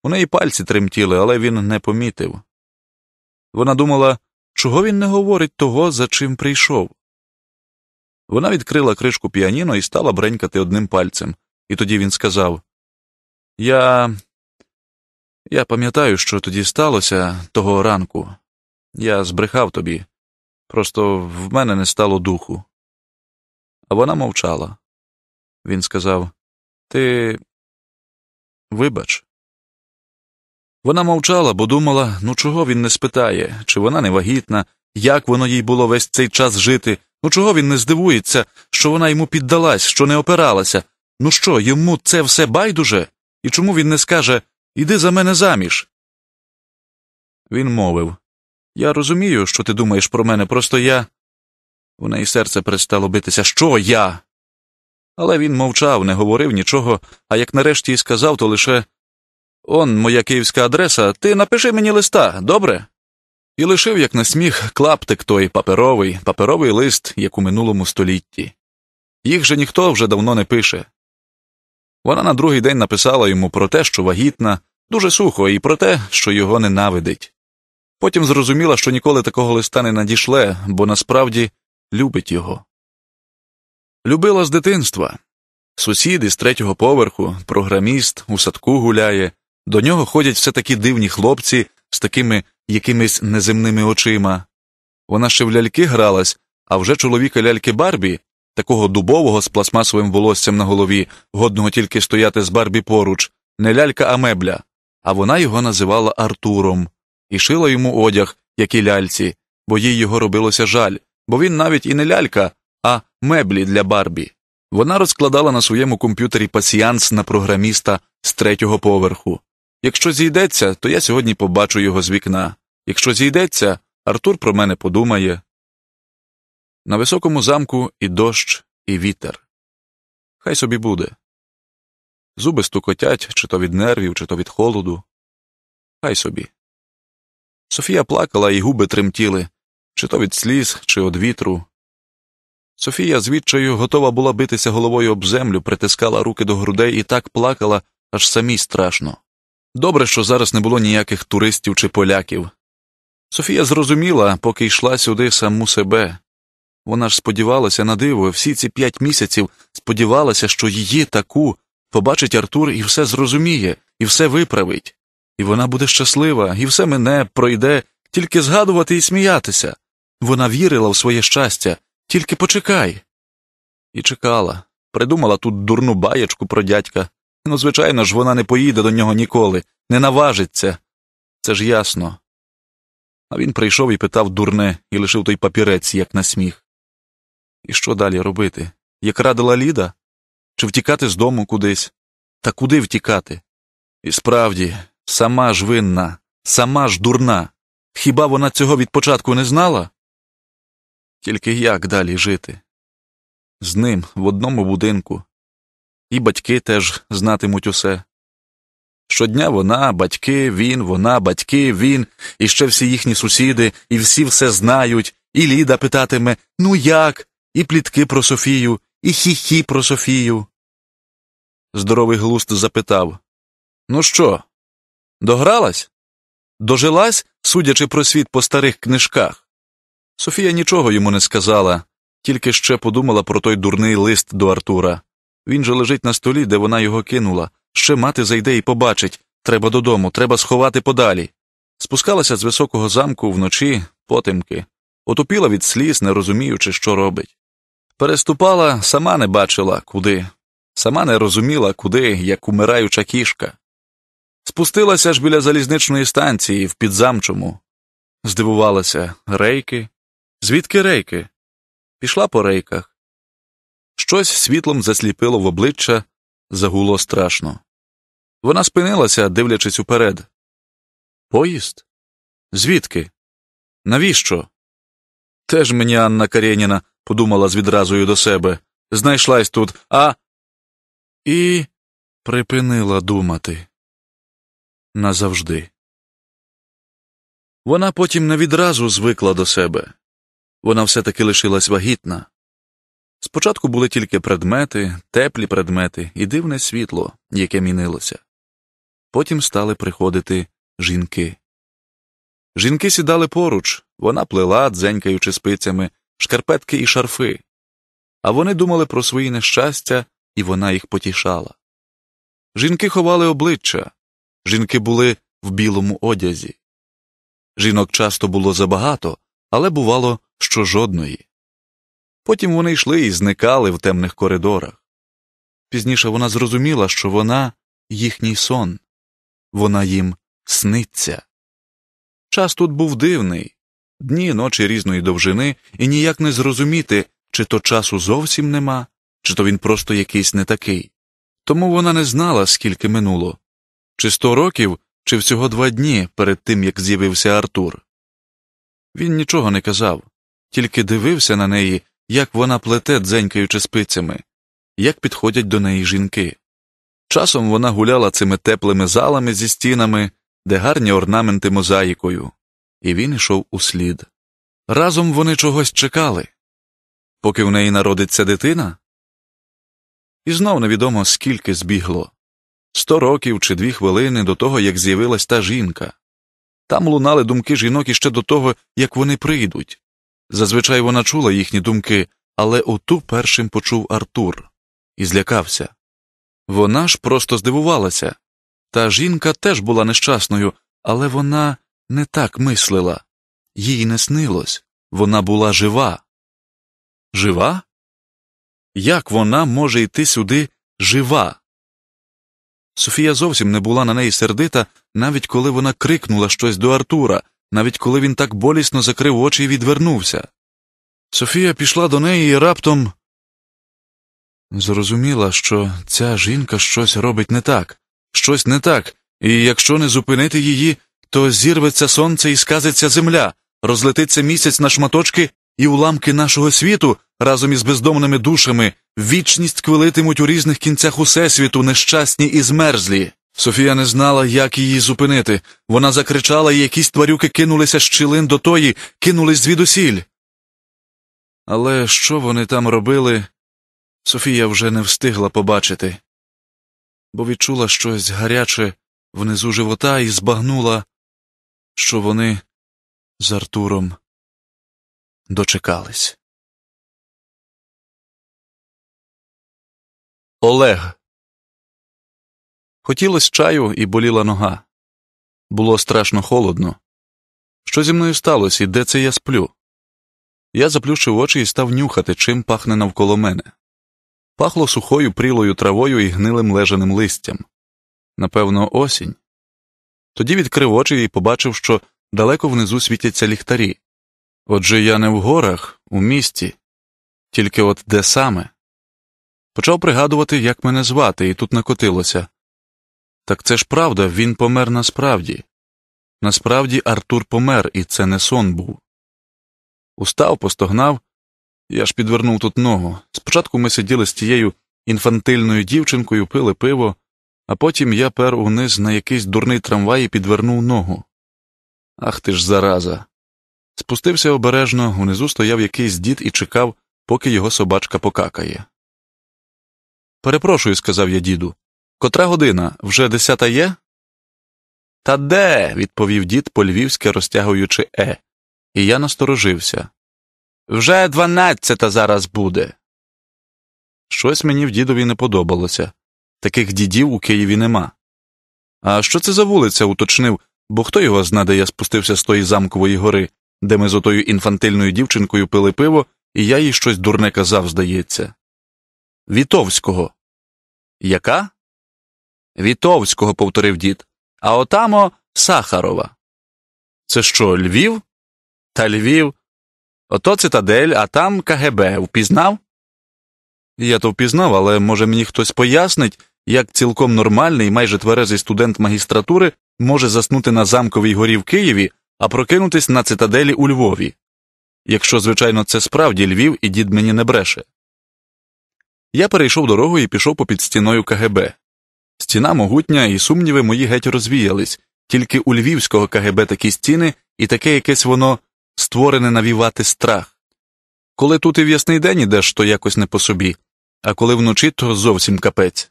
[SPEAKER 1] У неї пальці тремтіли, але він не помітив. Вона думала, чого він не говорить того, за чим прийшов. Вона відкрила кришку піаніно і стала бренькати одним пальцем, і тоді він сказав Я. Я пам'ятаю, що тоді сталося того ранку.
[SPEAKER 2] Я збрехав тобі, просто в мене не стало духу. А вона мовчала. Він сказав: Ти
[SPEAKER 1] вибач. Вона мовчала, бо думала, ну чого він не спитає, чи вона не вагітна, як воно їй було весь цей час жити, ну чого він не здивується, що вона йому піддалась, що не опиралася. Ну що, йому це все байдуже? І чому він не скаже Іди за мене заміж? Він мовив я розумію, що ти думаєш про мене, просто я. У неї серце перестало битися, що я. Але він мовчав, не говорив нічого, а як нарешті й сказав, то лише Он, моя київська адреса, ти напиши мені листа, добре? І лишив, як на сміх, клаптик той паперовий, паперовий лист, як у минулому столітті. Їх же ніхто вже давно не пише. Вона на другий день написала йому про те, що вагітна, дуже сухо, і про те, що його ненавидить. Потім зрозуміла, що ніколи такого листа не надійшле, бо насправді любить його. Любила з дитинства. сусіди з третього поверху, програміст, у садку гуляє, до нього ходять все такі дивні хлопці з такими якимись неземними очима. Вона ще в ляльки гралась, а вже чоловіка ляльки Барбі, такого дубового з пластмасовим волоссям на голові, годного тільки стояти з Барбі поруч, не лялька, а мебля, а вона його називала Артуром і шила йому одяг, як і ляльці, бо їй його робилося жаль, бо він навіть і не лялька, а меблі для Барбі. Вона розкладала на своєму комп'ютері пасіянс на програміста з третього поверху. Якщо зійдеться, то я сьогодні побачу його з вікна. Якщо зійдеться, Артур про мене подумає. На високому замку і дощ,
[SPEAKER 2] і вітер. Хай собі буде. Зуби стукотять, чи то від нервів, чи то від холоду. Хай собі. Софія плакала і губи
[SPEAKER 1] тремтіли, чи то від сліз, чи від вітру. Софія, звідчаю, готова була битися головою об землю, притискала руки до грудей і так плакала, аж самій страшно. Добре, що зараз не було ніяких туристів чи поляків. Софія зрозуміла, поки йшла сюди саму себе. Вона ж сподівалася на диво, всі ці п'ять місяців сподівалася, що її таку побачить Артур і все зрозуміє, і все виправить і вона буде щаслива, і все мене пройде, тільки згадувати і сміятися. Вона вірила в своє щастя, тільки почекай. І чекала, придумала тут дурну баєчку про дядька. Ну, звичайно ж, вона не поїде до нього ніколи, не наважиться. Це ж ясно. А він прийшов і питав дурне і лишив той папірець, як на сміх. І що далі робити? Як радила Ліда? Чи втікати з дому кудись? Та куди втікати? І справді, Сама ж винна, сама ж дурна. Хіба вона цього від початку не знала? Тільки як далі жити? З ним в одному будинку, і батьки теж знатимуть усе. Щодня вона, батьки, він, вона, батьки, він, і ще всі їхні сусіди, і всі все знають, і Ліда питатиме Ну як? І плітки про Софію, і хі-хі про Софію. Здоровий глуст запитав Ну що, Догралась? Дожилась, судячи про світ по старих книжках. Софія нічого йому не сказала, тільки ще подумала про той дурний лист до Артура. Він же лежить на столі, де вона його кинула. Ще мати зайде і побачить треба додому, треба сховати подалі. Спускалася з високого замку вночі потемки, отопіла від сліз, не розуміючи, що робить. Переступала, сама не бачила, куди, сама не розуміла, куди, як умираюча кішка. Спустилася ж біля залізничної станції в підзамчому. Здивувалася рейки. Звідки рейки? Пішла по рейках. Щось світлом засліпило в обличчя, загуло страшно. Вона спинилася, дивлячись уперед. Поїзд? Звідки? Навіщо? Теж мені Анна Кареніна, подумала з відразою до себе.
[SPEAKER 2] Знайшлась тут, а. І припинила думати назавжди. Вона потім не відразу звикла до себе вона все таки лишилась вагітна. Спочатку були
[SPEAKER 1] тільки предмети, теплі предмети і дивне світло, яке мінилося. Потім стали приходити жінки. Жінки сідали поруч, вона плела, дзенькаючи спицями, шкарпетки і шарфи, а вони думали про свої нещастя, і вона їх потішала. Жінки ховали обличчя, Жінки були в білому одязі. Жінок часто було забагато, але бувало, що жодної. Потім вони йшли і зникали в темних коридорах. Пізніше вона зрозуміла, що вона їхній сон, вона їм сниться. Час тут був дивний дні ночі різної довжини, і ніяк не зрозуміти, чи то часу зовсім нема, чи то він просто якийсь не такий. Тому вона не знала, скільки минуло чи сто років, чи всього два дні перед тим як з'явився Артур. Він нічого не казав, тільки дивився на неї, як вона плете, дзенькаючи спицями, як підходять до неї жінки. Часом вона гуляла цими теплими залами зі стінами, де гарні орнаменти мозаїкою, і він йшов у слід. Разом вони чогось чекали, поки в неї народиться дитина. І знов невідомо, скільки збігло сто років чи дві хвилини до того, як з'явилась та жінка. Там лунали думки жінок іще до того, як вони прийдуть. Зазвичай вона чула їхні думки, але оту першим почув Артур і злякався. Вона ж просто здивувалася. Та жінка теж була нещасною, але вона не так мислила, їй не снилось вона була жива. Жива? Як вона може йти сюди жива? Софія зовсім не була на неї сердита, навіть коли вона крикнула щось до Артура, навіть коли він так болісно закрив очі і відвернувся. Софія пішла до неї і раптом зрозуміла, що ця жінка щось робить не так, щось не так, і якщо не зупинити її, то зірветься сонце і сказиться земля, розлетиться місяць на шматочки і уламки нашого світу разом із бездомними душами вічність квилитимуть у різних кінцях усесвіту нещасні і змерзлі. Софія не знала, як її зупинити. Вона закричала, і якісь тварюки кинулися з щілин до тої, кинулись звідусіль. Але що вони там робили, Софія вже не встигла побачити, бо відчула щось гаряче
[SPEAKER 2] внизу живота і збагнула, що вони з Артуром дочекались. Олег. Хотілося чаю і боліла нога. Було страшно холодно. Що зі мною сталося і де
[SPEAKER 1] це я сплю? Я заплющив очі і став нюхати, чим пахне навколо мене. Пахло сухою прілою травою і гнилим лежаним листям. Напевно, осінь. Тоді відкрив очі і побачив, що далеко внизу світяться ліхтарі. Отже, я не в горах, у місті, тільки от де саме. Почав пригадувати, як мене звати, і тут накотилося. Так це ж правда, він помер насправді. Насправді Артур помер, і це не сон був. Устав, постогнав, я ж підвернув тут ногу. Спочатку ми сиділи з тією інфантильною дівчинкою, пили пиво, а потім я пер униз на якийсь дурний трамвай і підвернув ногу. Ах ти ж зараза. Спустився обережно, унизу стояв якийсь дід і чекав, поки його собачка покакає. Перепрошую, сказав я діду. Котра година вже десята є? Та де? відповів дід по львівськи розтягуючи е, і я насторожився. Вже дванадцята зараз буде. Щось мені в дідові не подобалося. Таких дідів у Києві нема. А що це за вулиця? уточнив, бо хто його зна, де я спустився з тої замкової гори, де ми з отою інфантильною дівчинкою пили пиво, і я їй щось дурне казав, здається.
[SPEAKER 2] Вітовського. Яка? Вітовського, повторив дід. А отамо Сахарова. Це що, Львів? Та
[SPEAKER 1] Львів. Ото цитадель, а там КГБ. Впізнав? Я то впізнав, але може мені хтось пояснить, як цілком нормальний, майже тверезий студент магістратури може заснути на замковій горі в Києві, а прокинутись на цитаделі у Львові. Якщо, звичайно, це справді Львів і дід мені не бреше. Я перейшов дорогу і пішов попід стіною КГБ. Стіна могутня, і сумніви мої геть розвіялись, тільки у львівського КГБ такі стіни, і таке якесь воно створене навівати страх. Коли тут і в ясний день ідеш, то якось не по собі, а коли вночі, то зовсім капець.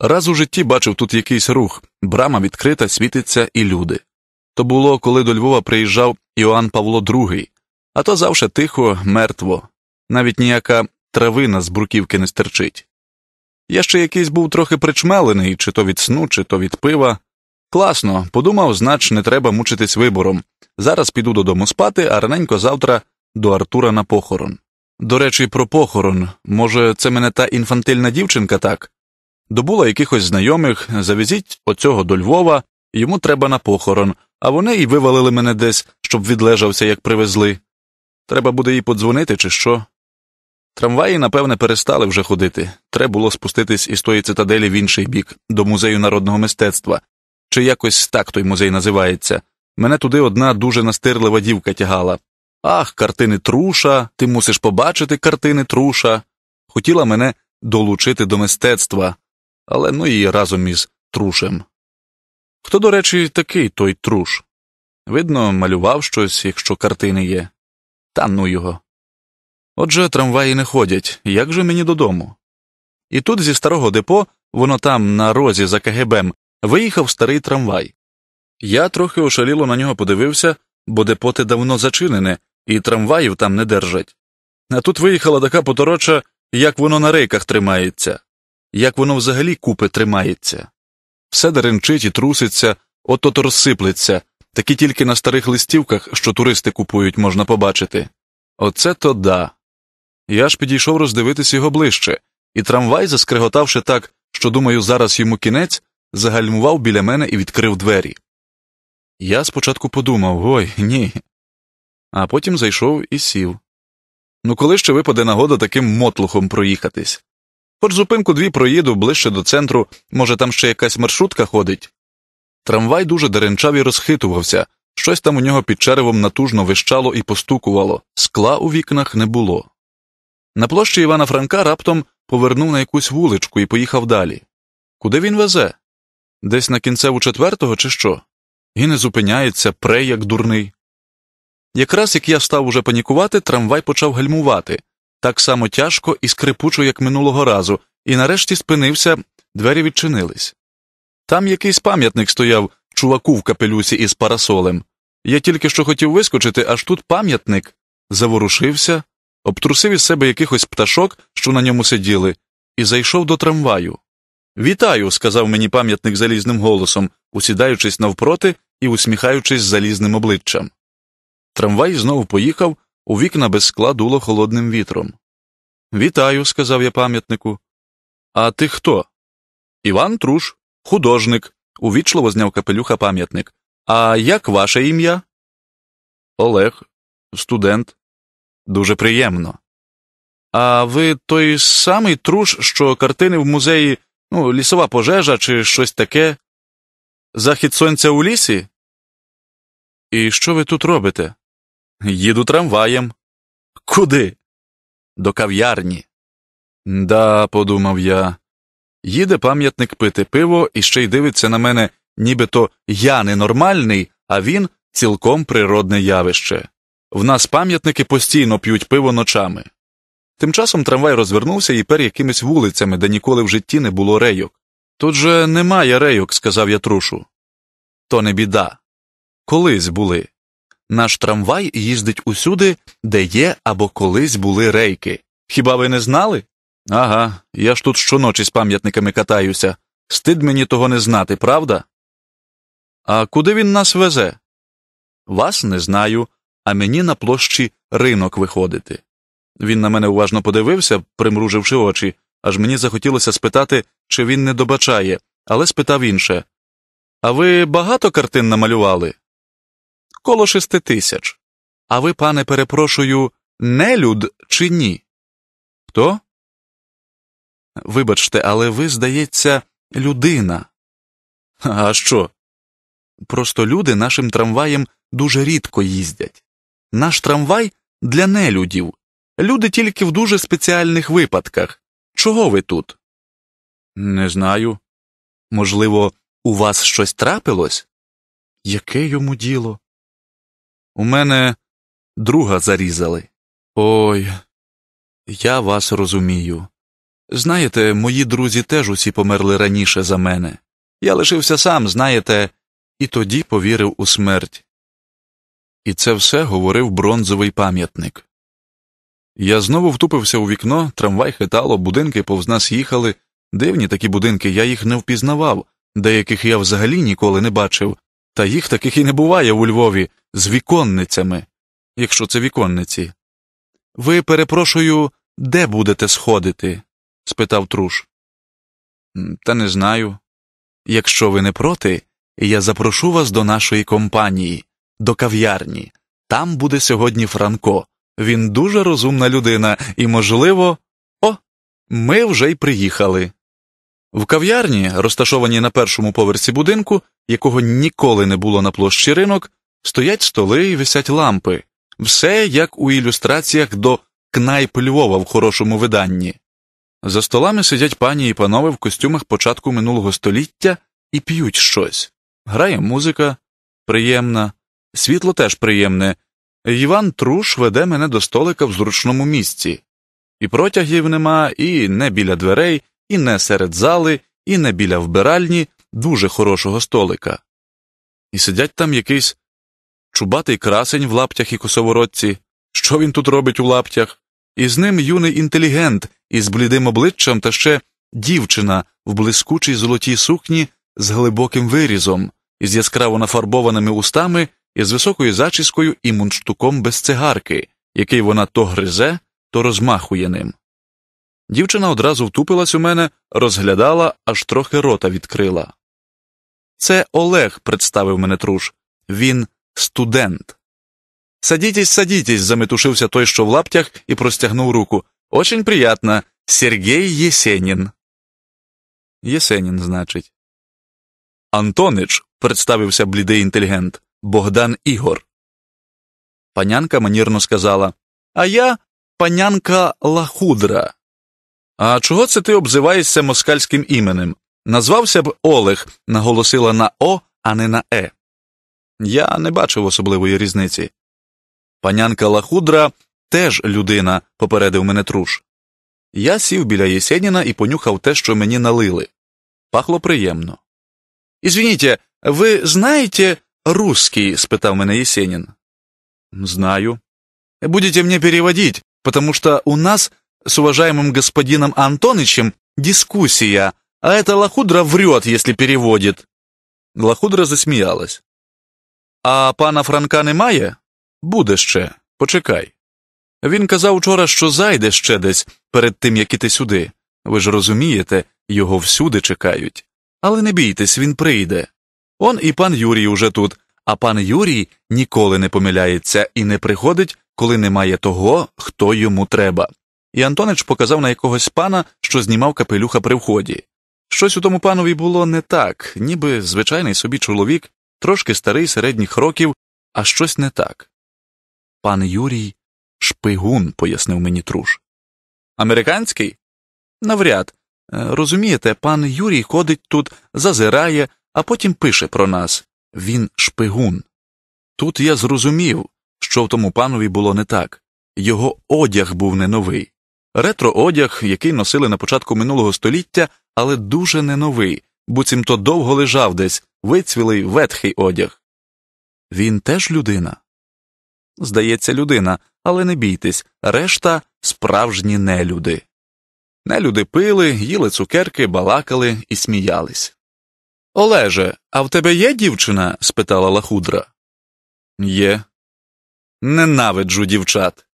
[SPEAKER 1] Раз у житті бачив тут якийсь рух, брама відкрита, світиться і люди. То було, коли до Львова приїжджав Іоанн Павло II, а то завше тихо, мертво. Навіть ніяка травина з бруківки не стерчить. Я ще якийсь був трохи причмелений, чи то від сну, чи то від пива. Класно, подумав, знач, не треба мучитись вибором. Зараз піду додому спати, а раненько завтра до Артура на похорон. До речі, про похорон. Може, це мене та інфантильна дівчинка так? Добула якихось знайомих, завезіть оцього до Львова, йому треба на похорон, а вони і вивалили мене десь, щоб відлежався, як привезли. Треба буде їй подзвонити, чи що. Трамваї, напевне, перестали вже ходити. Треба було спуститись із тої цитаделі в інший бік, до музею народного мистецтва, чи якось так той музей називається. Мене туди одна дуже настирлива дівка тягала. Ах, картини труша, ти мусиш побачити картини труша. Хотіла мене долучити до мистецтва, але ну і разом із трушем. Хто, до речі, такий той труш? Видно, малював щось, якщо картини є, та ну його. Отже, трамваї не ходять, як же мені додому? І тут зі старого депо, воно там на розі за КГБм, виїхав старий трамвай. Я трохи ошаліло на нього подивився, бо депоти давно зачинене, і трамваїв там не держать. А тут виїхала така потороча, як воно на рейках тримається, як воно взагалі купи тримається. Все деренчить і труситься, от от розсиплеться, такі тільки на старих листівках, що туристи купують, можна побачити. Оце то да. Я ж підійшов роздивитись його ближче, і трамвай, заскриготавши так, що, думаю, зараз йому кінець, загальмував біля мене і відкрив двері. Я спочатку подумав ой, ні, а потім зайшов і сів. Ну, коли ще випаде нагода таким мотлухом проїхатись? Хоч зупинку дві проїду ближче до центру, може, там ще якась маршрутка ходить. Трамвай дуже деренчав і розхитувався, щось там у нього під черевом натужно вищало і постукувало, скла у вікнах не було. На площі Івана Франка раптом повернув на якусь вуличку і поїхав далі. Куди він везе? Десь на кінцеву четвертого, чи що? І не зупиняється, пре, як дурний. Якраз як я став уже панікувати, трамвай почав гальмувати так само тяжко і скрипучо, як минулого разу, і нарешті спинився, двері відчинились. Там якийсь пам'ятник стояв чуваку в капелюсі із парасолем. Я тільки що хотів вискочити, аж тут пам'ятник заворушився, обтрусив із себе якихось пташок, що на ньому сиділи, і зайшов до трамваю. Вітаю, сказав мені пам'ятник залізним голосом, усідаючись навпроти і усміхаючись залізним обличчям. Трамвай знову поїхав, у вікна без скла дуло холодним вітром. Вітаю, сказав я пам'ятнику. А ти хто? Іван Труш, художник, увічливо зняв капелюха пам'ятник. А як ваше ім'я? Олег, студент. Дуже приємно. А ви той самий труш, що картини в музеї, ну, лісова пожежа чи щось таке? Захід сонця у лісі? І що ви тут робите? Їду трамваєм. Куди? До кав'ярні. Да, подумав я. Їде пам'ятник пити пиво і ще й дивиться на мене, нібито я ненормальний, а він цілком природне явище. В нас пам'ятники постійно п'ють пиво ночами. Тим часом трамвай розвернувся і пер якимись вулицями, де ніколи в житті не було рейок. Тут же немає рейок, сказав я трушу. То не біда. Колись були. Наш трамвай їздить усюди, де є або колись були рейки. Хіба ви не знали? Ага, я ж тут щоночі з пам'ятниками катаюся. Стид мені того не знати, правда? А куди він нас везе? Вас не знаю а мені на площі ринок виходити. Він на мене уважно подивився, примруживши очі, аж мені захотілося спитати, чи він не добачає, але спитав інше А ви багато картин намалювали? Коло шести тисяч. А ви, пане, перепрошую, не люд чи ні? Хто? Вибачте, але ви, здається, людина. А що? Просто люди нашим трамваєм дуже рідко їздять. Наш трамвай для нелюдів. Люди тільки в дуже спеціальних випадках. Чого ви тут? Не знаю. Можливо, у вас щось
[SPEAKER 2] трапилось? Яке йому діло? У мене друга зарізали. Ой, я вас розумію.
[SPEAKER 1] Знаєте, мої друзі теж усі померли раніше за мене. Я лишився сам, знаєте, і тоді повірив у смерть і це все говорив бронзовий пам'ятник. Я знову втупився у вікно, трамвай хитало, будинки повз нас їхали. Дивні такі будинки, я їх не впізнавав, деяких я взагалі ніколи не бачив, та їх таких і не буває у Львові з віконницями, якщо це віконниці. Ви, перепрошую, де будете сходити? спитав Труш. Та не знаю. Якщо ви не проти, я запрошу вас до нашої компанії до кав'ярні. Там буде сьогодні Франко. Він дуже розумна людина, і, можливо, о, ми вже й приїхали. В кав'ярні, розташованій на першому поверсі будинку, якого ніколи не було на площі ринок, стоять столи і висять лампи, все як у ілюстраціях до кнайп Львова в хорошому виданні. За столами сидять пані і панове в костюмах початку минулого століття і п'ють щось. Грає музика приємна, Світло теж приємне. Іван Труш веде мене до столика в зручному місці, і протягів нема, і не біля дверей, і не серед зали, і не біля вбиральні дуже хорошого столика. І сидять там якийсь чубатий красень в лаптях і косоворотці. Що він тут робить у лаптях? І з ним юний інтелігент із блідим обличчям та ще дівчина в блискучій золотій сукні з глибоким вирізом, із яскраво нафарбованими устами із високою зачіскою і мундштуком без цигарки, який вона то гризе, то розмахує ним. Дівчина одразу втупилась у мене, розглядала, аж трохи рота відкрила. Це Олег представив мене труш. Він студент. Садітесь, садітесь, заметушився той, що в лаптях, і простягнув руку. Очень приятно. Сергій Єсенін. Єсенін, значить. Антонич, представився блідий інтелігент. Богдан Ігор. Панянка манірно сказала А я панянка Лахудра. А чого це ти обзиваєшся москальським іменем? Назвався б Олег, наголосила на О, а не на Е. Я не бачив особливої різниці. Панянка Лахудра теж людина, попередив мене труш. Я сів біля Єсеніна і понюхав те, що мені налили. Пахло приємно. Ізвините, ви знаєте, русский?» – спитав мене Єсенін. «Знаю». «Будете мені переводить, потому что у нас с уважаемым господином Антонычем дискуссия, а эта лохудра врет, если переводит». Лохудра засміялась. А пана Франка немає? Буде ще, почекай. Він казав вчора, що зайде ще десь перед тим, як іти сюди. Ви ж розумієте, його всюди чекають. Але не бійтесь, він прийде. Он і пан Юрій уже тут, а пан Юрій ніколи не помиляється і не приходить, коли немає того, хто йому треба. І Антонич показав на якогось пана, що знімав капелюха при вході. Щось у тому панові було не так, ніби звичайний собі чоловік, трошки старий середніх років, а щось не так. Пан Юрій шпигун, пояснив мені Труш. Американський? Навряд. Е, розумієте, пан Юрій ходить тут, зазирає, а потім пише про нас він шпигун. Тут я зрозумів, що в тому панові було не так його одяг був не новий. Ретро одяг, який носили на початку минулого століття, але дуже не новий, буцімто довго лежав десь, вицвілий ветхий одяг. Він теж людина. Здається, людина, але не бійтесь, решта справжні нелюди. Нелюди пили, їли цукерки, балакали і сміялись. Олеже, а в тебе є дівчина? спитала лахудра. Є. Ненавиджу дівчат.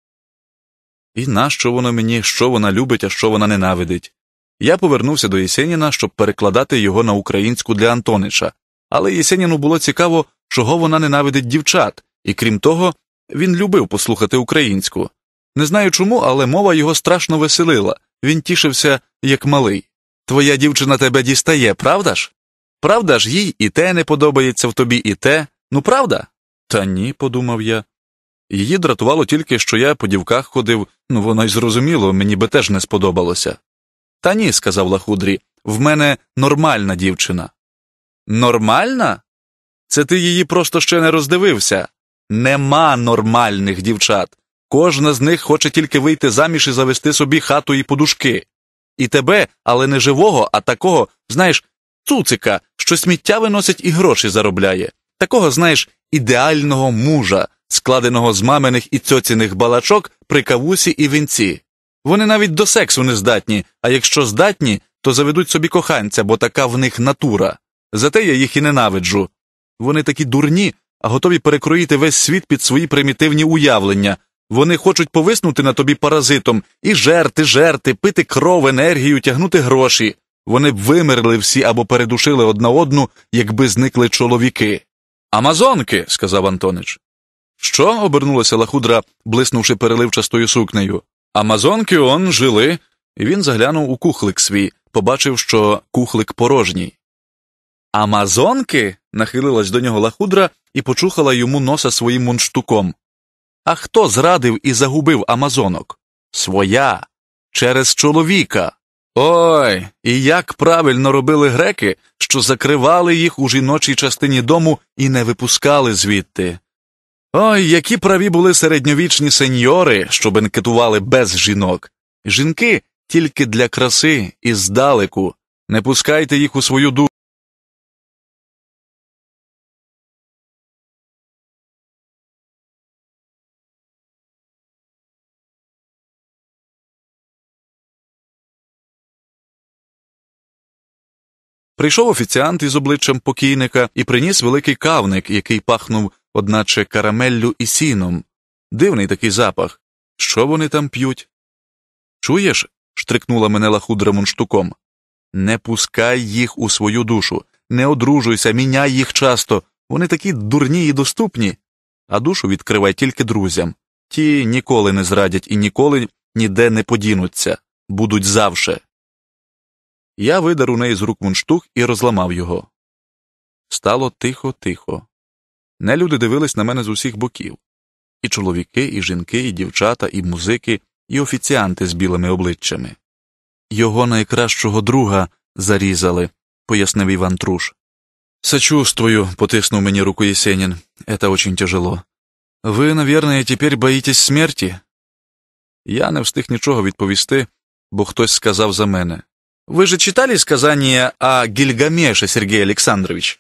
[SPEAKER 1] І нащо воно мені, що вона любить, а що вона ненавидить? Я повернувся до Єсеніна, щоб перекладати його на українську для Антонича, але Єсеніну було цікаво, чого вона ненавидить дівчат, і крім того, він любив послухати українську. Не знаю чому, але мова його страшно веселила. Він тішився, як малий. Твоя дівчина тебе дістає, правда ж? Правда ж, їй і те не подобається в тобі, і те. Ну, правда? Та ні, подумав я. Її дратувало тільки, що я по дівках ходив, ну воно й зрозуміло, мені би теж не сподобалося. Та ні, сказав Лахудрі, в мене нормальна дівчина. Нормальна? Це ти її просто ще не роздивився. Нема нормальних дівчат. Кожна з них хоче тільки вийти заміж і завести собі хату і подушки. І тебе, але не живого, а такого, знаєш, цуцика, що сміття виносить і гроші заробляє, такого, знаєш, ідеального мужа, складеного з маминих і цьоціних балачок при кавусі і вінці. Вони навіть до сексу не здатні, а якщо здатні, то заведуть собі коханця, бо така в них натура. Зате я їх і ненавиджу. Вони такі дурні, а готові перекроїти весь світ під свої примітивні уявлення. Вони хочуть повиснути на тобі паразитом і жерти, жерти, пити кров, енергію, тягнути гроші. Вони б вимерли всі або передушили одна одну, якби зникли чоловіки. Амазонки, сказав Антонич. Що? обернулася лахудра, блиснувши переливчастою сукнею. Амазонки он жили, і він заглянув у кухлик свій, побачив, що кухлик порожній. Амазонки? нахилилась до нього лахудра і почухала йому носа своїм мунштуком. А хто зрадив і загубив Амазонок? Своя, через чоловіка. Ой, і як правильно робили греки, що закривали їх у жіночій частині дому і не випускали звідти. Ой, які праві були середньовічні сеньори, що бенкетували без жінок. Жінки тільки для краси
[SPEAKER 2] і здалеку, не пускайте їх у свою душу. Прийшов офіціант із обличчям покійника і приніс
[SPEAKER 1] великий кавник, який пахнув, одначе карамеллю і сіном. Дивний такий запах. Що вони там п'ють? Чуєш? штрикнула мене лахудра мунштуком. Не пускай їх у свою душу, не одружуйся, міняй їх часто. Вони такі дурні і доступні. А душу відкривай тільки друзям. Ті ніколи не зрадять і ніколи ніде не подінуться, будуть завше. Я видар у неї з рук мундштук і розламав його. Стало тихо, тихо. Нелюди дивились на мене з усіх боків і чоловіки, і жінки, і дівчата, і музики, і офіціанти з білими обличчями. Його найкращого друга зарізали, пояснив Іван Труш. Сочувствую, потиснув мені руку Єсенін. Это очень тяжело. Ви, наверное, тепер боїтесь смерті? Я не встиг нічого відповісти, бо хтось сказав за мене. Вы же читали сказание о Гильгамеше, Сергей Александрович?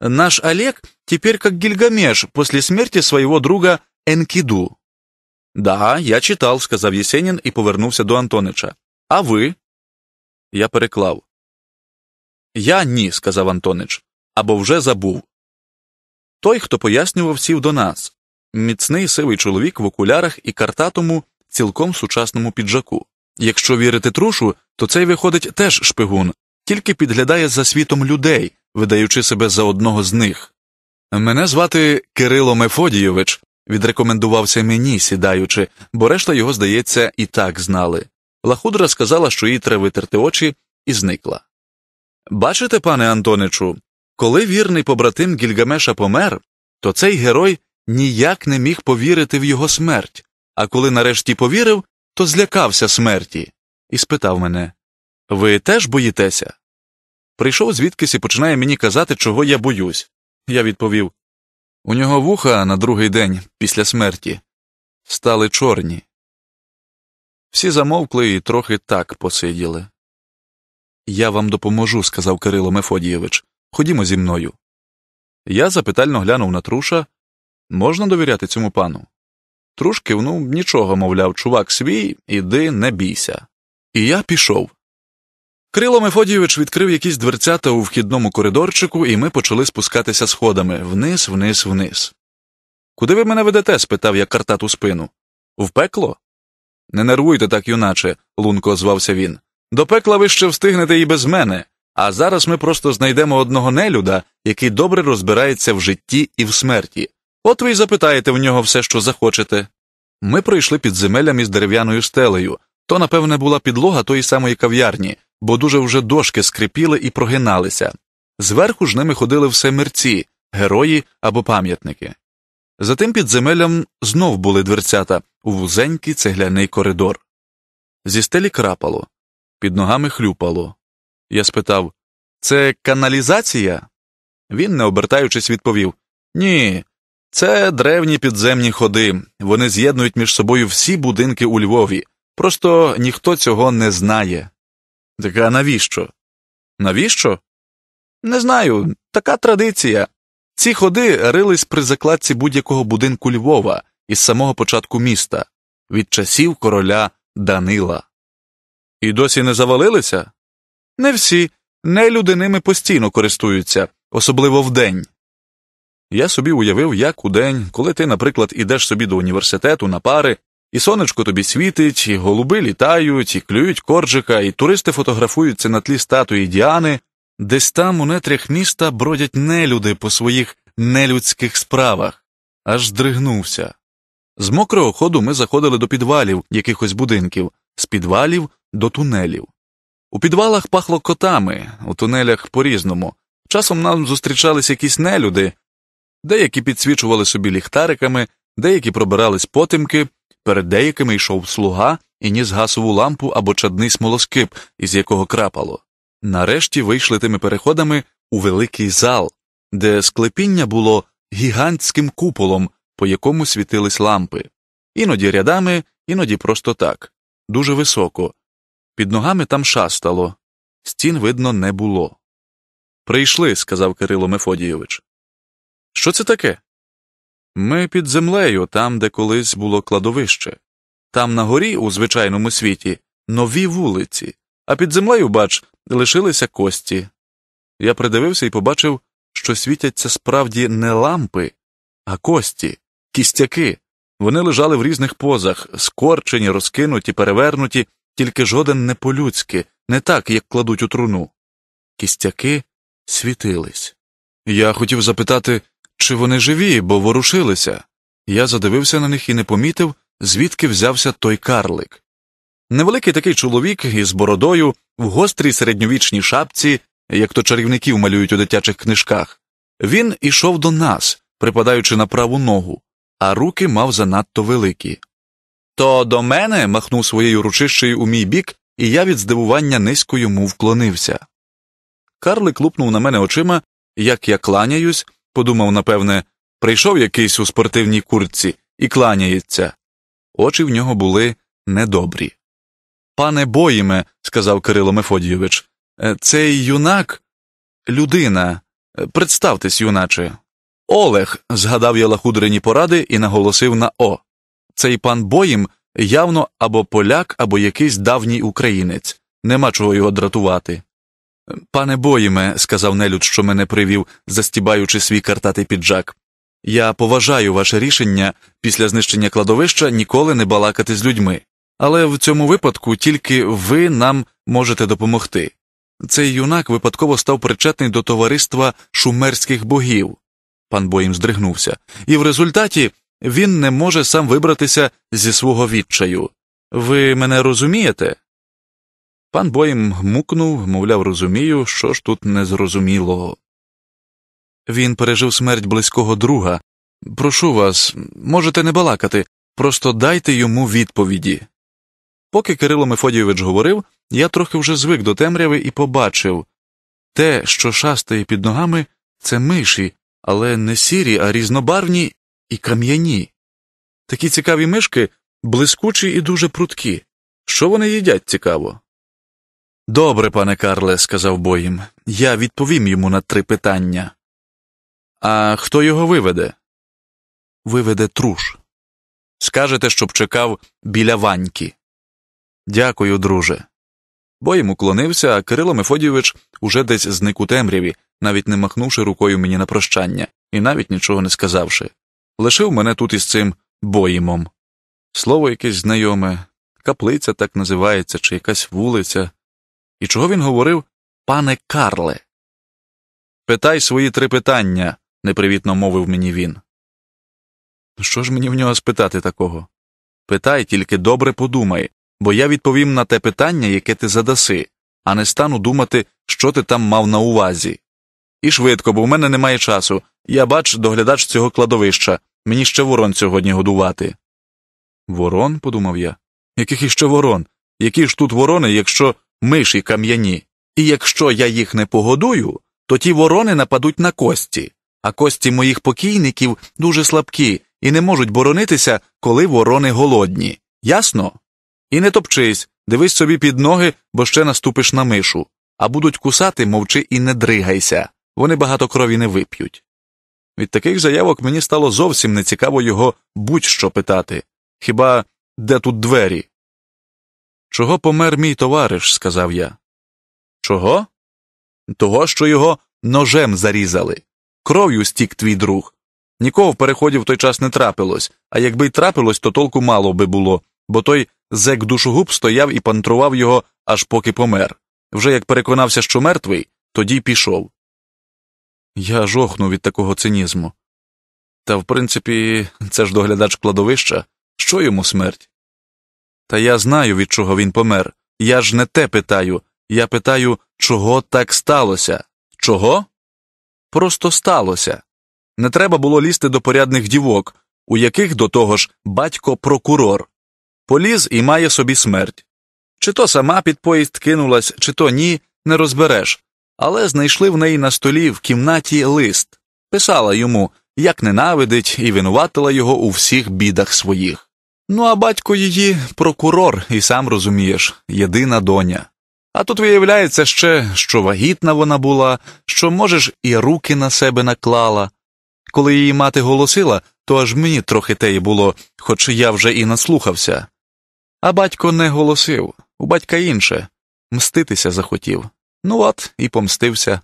[SPEAKER 1] Наш Олег теперь как Гильгамеш после смерти своего друга Энкиду. Да, я читал, сказав Есенин и повернулся до Антонича. А вы? Я переклав. Я ні, сказав Антонич, або вже забув. Той, хто пояснював, сів до нас міцний сивий чоловік в окулярах і картатому, цілком сучасному піджаку. Якщо вірити трушу, то цей виходить теж шпигун, тільки підглядає за світом людей, видаючи себе за одного з них. Мене звати Кирило Мефодійович, відрекомендувався мені, сідаючи, бо решта його, здається, і так знали. Лахудра сказала, що їй треба витерти очі, і зникла. Бачите, пане Антоничу, коли вірний побратим Гільгамеша помер, то цей герой ніяк не міг повірити в його смерть, а коли нарешті повірив, то злякався смерті і спитав мене Ви теж боїтеся? Прийшов звідкись і починає мені казати, чого я боюсь. Я відповів У нього вуха на другий день після смерті стали чорні. Всі замовкли і трохи так посиділи. Я вам допоможу, сказав Кирило Мефодійович. Ходімо зі мною. Я запитально глянув на труша можна довіряти цьому пану? Труш кивнув нічого, мовляв, чувак свій, іди, не бійся і я пішов. Крило Мефодійович відкрив якісь дверцята у вхідному коридорчику, і ми почали спускатися сходами вниз, вниз, вниз. Куди ви мене ведете? спитав я картату спину. В пекло? Не нервуйте так, юначе, лунко звався він. До пекла ви ще встигнете і без мене, а зараз ми просто знайдемо одного нелюда, який добре розбирається в житті і в смерті. От ви й запитаєте в нього все, що захочете. Ми пройшли під земелям із дерев'яною стелею, то, напевне, була підлога тої самої кав'ярні, бо дуже вже дошки скрипіли і прогиналися. Зверху ж ними ходили все мерці, герої або пам'ятники. За тим підземеллям знов були дверцята у вузенький цегляний коридор. Зі стелі крапало, під ногами хлюпало. Я спитав це каналізація? Він, не обертаючись, відповів Ні, це древні підземні ходи. Вони з'єднують між собою всі будинки у Львові. Просто ніхто цього не знає. Так а навіщо? Навіщо? Не знаю. Така традиція. Ці ходи рились при закладці будь-якого будинку Львова із самого початку міста, від часів короля Данила. І досі не завалилися? Не всі, Не люди ними постійно користуються, особливо вдень. Я собі уявив, як у день, коли ти, наприклад, ідеш собі до університету на пари, і сонечко тобі світить, і голуби літають, і клюють коржика, і туристи фотографуються на тлі статуї Діани, десь там у нетрях міста бродять нелюди по своїх нелюдських справах, аж здригнувся. З мокрого ходу ми заходили до підвалів якихось будинків, з підвалів до тунелів. У підвалах пахло котами, у тунелях по різному. Часом нам зустрічались якісь нелюди, деякі підсвічували собі ліхтариками, деякі пробирались потемки. Перед деякими йшов слуга і ніс гасову лампу або чадний смолоскип, із якого крапало. Нарешті вийшли тими переходами у великий зал, де склепіння було гігантським куполом, по якому світились лампи, іноді рядами, іноді просто так, дуже високо. Під ногами там шастало, стін видно не було. Прийшли, сказав Кирило Мефодійович. Що це таке? Ми під землею, там, де колись було кладовище, там на горі, у звичайному світі, нові вулиці, а під землею, бач, лишилися кості. Я придивився і побачив, що світяться справді не лампи, а кості, кістяки. Вони лежали в різних позах, скорчені, розкинуті, перевернуті, тільки жоден не по-людськи, не так, як кладуть у труну. Кістяки світились. Я хотів запитати, чи вони живі, бо ворушилися? Я задивився на них і не помітив, звідки взявся той карлик. Невеликий такий чоловік із бородою в гострій середньовічній шапці, як то чарівників малюють у дитячих книжках, він ішов до нас, припадаючи на праву ногу, а руки мав занадто великі. То до мене махнув своєю ручищею у мій бік, і я від здивування низько йому вклонився. Карлик лупнув на мене очима, як я кланяюсь, подумав, напевне, прийшов якийсь у спортивній курці і кланяється. Очі в нього були недобрі. Пане боїме, сказав Кирило Мефодійович, «е, цей юнак людина. Е, представтесь, юначе. Олег, згадав я лахудрині поради і наголосив на О. Цей пан боїм явно або поляк, або якийсь давній українець. Нема чого його дратувати. Пане боїме, сказав нелюд, що мене привів, застібаючи свій картатий піджак. Я поважаю ваше рішення після знищення кладовища ніколи не балакати з людьми, але в цьому випадку тільки ви нам можете допомогти. Цей юнак випадково став причетний до товариства шумерських богів, пан Боїм здригнувся, і в результаті він не може сам вибратися зі свого відчаю. Ви мене розумієте? Пан Боїм мукнув, мовляв, розумію, що ж тут незрозумілого. Він пережив смерть близького друга. Прошу вас, можете не балакати, просто дайте йому відповіді. Поки Кирило Мефодійович говорив, я трохи вже звик до темряви і побачив те, що шастає під ногами, це миші, але не сірі, а різнобарвні і кам'яні. Такі цікаві мишки блискучі і дуже прудкі. Що вони їдять цікаво? Добре, пане Карле, сказав Боїм, я відповім йому на три питання. А хто його виведе? Виведе труш. Скажете, щоб чекав біля ваньки. Дякую, друже. Боїм уклонився, а Кирило Мефодійович уже десь зник у темряві, навіть не махнувши рукою мені на прощання і навіть нічого не сказавши. Лишив мене тут із цим боїмом. Слово якесь знайоме, каплиця так називається, чи якась вулиця і чого він говорив пане Карле? Питай свої три питання, непривітно мовив мені він. «Ну що ж мені в нього спитати такого? Питай, тільки добре подумай, бо я відповім на те питання, яке ти задаси, а не стану думати, що ти там мав на увазі. І швидко, бо в мене немає часу. Я бач, доглядач цього кладовища, мені ще ворон сьогодні годувати. Ворон? подумав я. Яких іще ворон? Які ж тут ворони, якщо миші кам'яні, і якщо я їх не погодую, то ті ворони нападуть на кості, а кості моїх покійників дуже слабкі і не можуть боронитися, коли ворони голодні. Ясно? І не топчись, дивись собі під ноги, бо ще наступиш на мишу, а будуть кусати, мовчи і не дригайся, вони багато крові не вип'ють. Від таких заявок мені стало зовсім нецікаво його будь що питати хіба де тут двері? Чого помер мій товариш? сказав я. Чого? Того, що його ножем зарізали. Кров'ю стік твій друг. Нікого в переході в той час не трапилось, а якби й трапилось, то толку мало би було, бо той зек душогуб стояв і пантрував його, аж поки помер. Вже як переконався, що мертвий, тоді й пішов. Я жохну від такого цинізму. Та в принципі, це ж доглядач кладовища, що йому смерть? Та я знаю, від чого він помер. Я ж не те питаю. Я питаю, чого так сталося? Чого? Просто сталося. Не треба було лізти до порядних дівок, у яких до того ж батько прокурор. Поліз і має собі смерть. Чи то сама під поїзд кинулась, чи то ні, не розбереш. Але знайшли в неї на столі в кімнаті лист, писала йому, як ненавидить, і винуватила його у всіх бідах своїх. Ну, а батько її прокурор, і сам розумієш, єдина доня. А тут виявляється ще, що вагітна вона була, що, можеш, і руки на себе наклала. Коли її мати голосила, то аж мені трохи теї було, хоч я вже і наслухався. А батько не голосив, у батька інше мститися захотів. Ну от і помстився.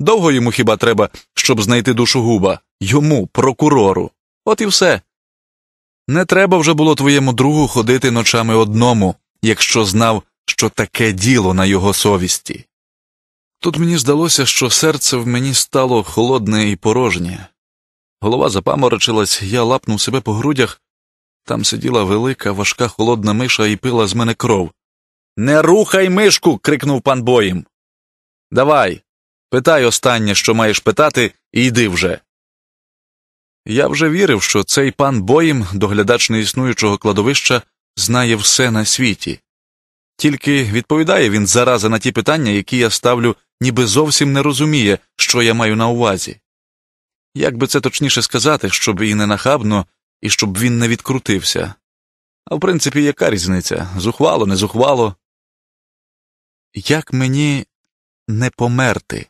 [SPEAKER 1] Довго йому хіба треба, щоб знайти душу губа йому, прокурору. От і все. Не треба вже було твоєму другу ходити ночами одному, якщо знав, що таке діло на його совісті. Тут мені здалося, що серце в мені стало холодне і порожнє. Голова запаморочилась, я лапнув себе по грудях. Там сиділа велика, важка холодна миша і пила з мене кров. Не рухай мишку. крикнув пан Боїм. Давай, питай останнє, що маєш питати, і йди вже. Я вже вірив, що цей пан Боїм, доглядач неіснуючого кладовища, знає все на світі, тільки відповідає він зараза на ті питання, які я ставлю, ніби зовсім не розуміє, що я маю на увазі. Як би це точніше сказати, щоб і не нахабно, і щоб він не відкрутився. А в принципі, яка різниця? Зухвало, не зухвало? Як мені не померти?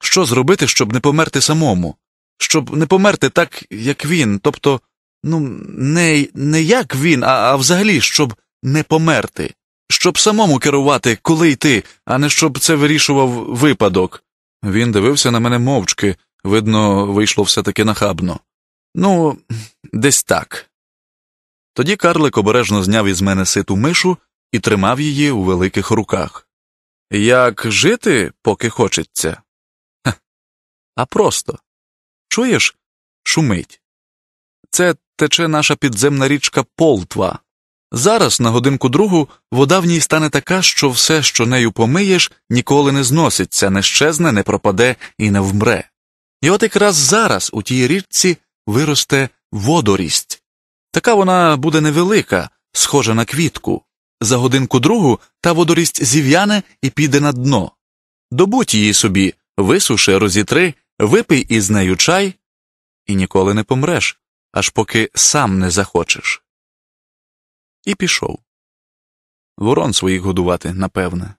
[SPEAKER 1] Що зробити, щоб не померти самому? щоб не померти так, як він, тобто, ну, не не як він, а, а взагалі, щоб не померти, щоб самому керувати, коли йти, а не щоб це вирішував випадок. Він дивився на мене мовчки, видно, вийшло все таки нахабно. Ну, десь так. Тоді Карлик обережно зняв із мене ситу мишу і тримав її у великих руках. Як жити, поки хочеться? Ха. А просто. Чуєш? Шумить. Це тече наша підземна річка Полтва. Зараз, на годинку другу, вода в ній стане така, що все, що нею помиєш, ніколи не зноситься, не щезне, не пропаде і не вмре. І от якраз зараз у тій річці виросте водорість. Така вона буде невелика, схожа на квітку. За годинку другу та водорість зів'яне і піде на дно. добуть її собі, висуши, розітри Випий із нею чай, і ніколи не помреш, аж поки сам не захочеш. І пішов. Ворон своїх годувати, напевне.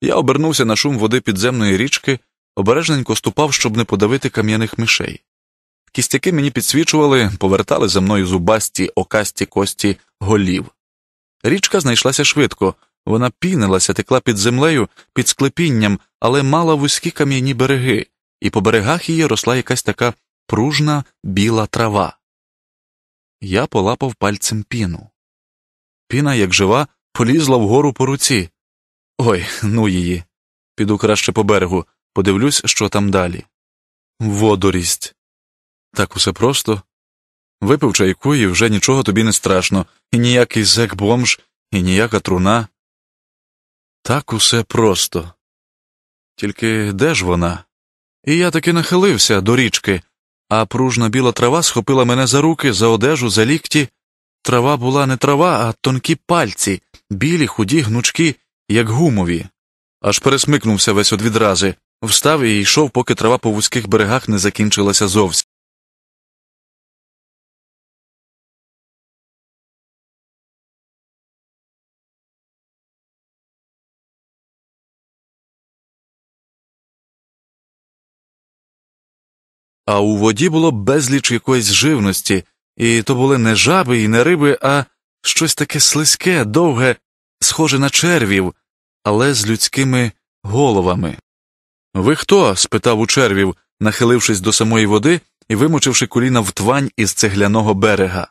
[SPEAKER 1] Я обернувся на шум води підземної річки, обережненько ступав, щоб не подавити кам'яних мишей. Кістяки мені підсвічували, повертали за мною зубасті, окасті кості голів. Річка знайшлася швидко, вона пінилася, текла під землею, під склепінням, але мала вузькі кам'яні береги і по берегах її росла якась така пружна біла трава. Я полапав пальцем піну. Піна, як жива, полізла вгору по руці. Ой, ну її. Піду краще по берегу, подивлюсь, що там далі. Водорість. Так усе просто. Випив чайку, і вже нічого тобі не страшно, і ніякий зек бомж, і ніяка труна. Так усе просто. Тільки де ж вона? І я таки нахилився до річки, а пружна біла трава схопила мене за руки, за одежу, за лікті. Трава була не трава, а тонкі пальці, білі, худі, гнучки, як гумові. Аж
[SPEAKER 2] пересмикнувся весь одвідрази, встав і йшов, поки трава по вузьких берегах не закінчилася зовсім. а у воді було безліч якоїсь живності, і то були не жаби і не риби, а
[SPEAKER 1] щось таке слизьке, довге, схоже на червів, але з людськими головами. Ви хто? спитав у червів, нахилившись до самої води і вимочивши коліна в твань із цегляного берега.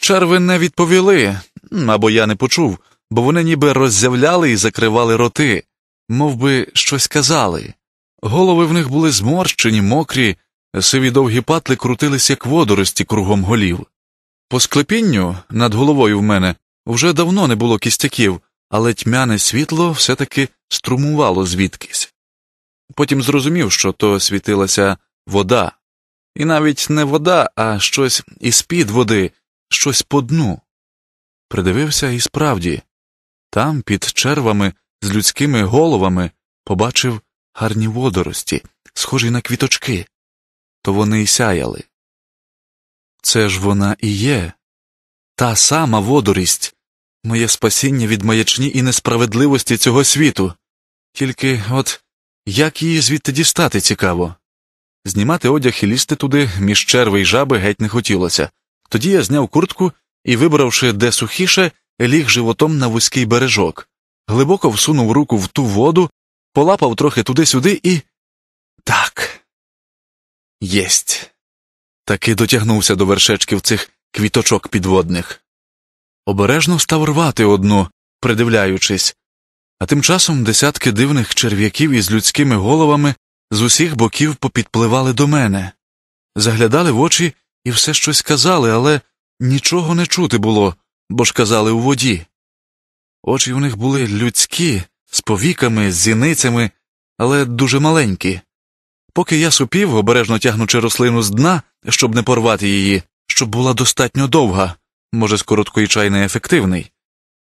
[SPEAKER 1] Черви не відповіли або я не почув, бо вони ніби роззявляли і закривали роти, мов би щось казали. Голови в них були зморщені, мокрі, сиві довгі патли крутились, як водорості кругом голів. По склепінню над головою в мене вже давно не було кістяків, але тьмяне світло все таки струмувало звідкись. Потім зрозумів, що то світилася вода, і навіть не вода, а щось із під води, щось по дну. Придивився і справді там, під червами, з людськими головами, побачив гарні водорості, схожі на квіточки то вони й сяяли. Це ж вона і є та сама водорість, моє спасіння від маячні і несправедливості цього світу. Тільки от як її звідти дістати цікаво. Знімати одяг і лізти туди між черви й жаби геть не хотілося. Тоді я зняв куртку і, вибравши де сухіше, ліг животом на вузький бережок, глибоко всунув руку в ту воду, полапав трохи туди-сюди і. Так. Єсть. Таки дотягнувся до вершечків цих квіточок підводних. Обережно став рвати одну, придивляючись, а тим часом десятки дивних черв'яків із людськими головами з усіх боків попідпливали до мене, заглядали в очі і все щось казали, але нічого не чути було, бо ж казали у воді. Очі у них були людські, з повіками, з зіницями, але дуже маленькі. Поки я супів, обережно тягнучи рослину з дна, щоб не порвати її, щоб була достатньо довга, може, скороткий чай не ефективний,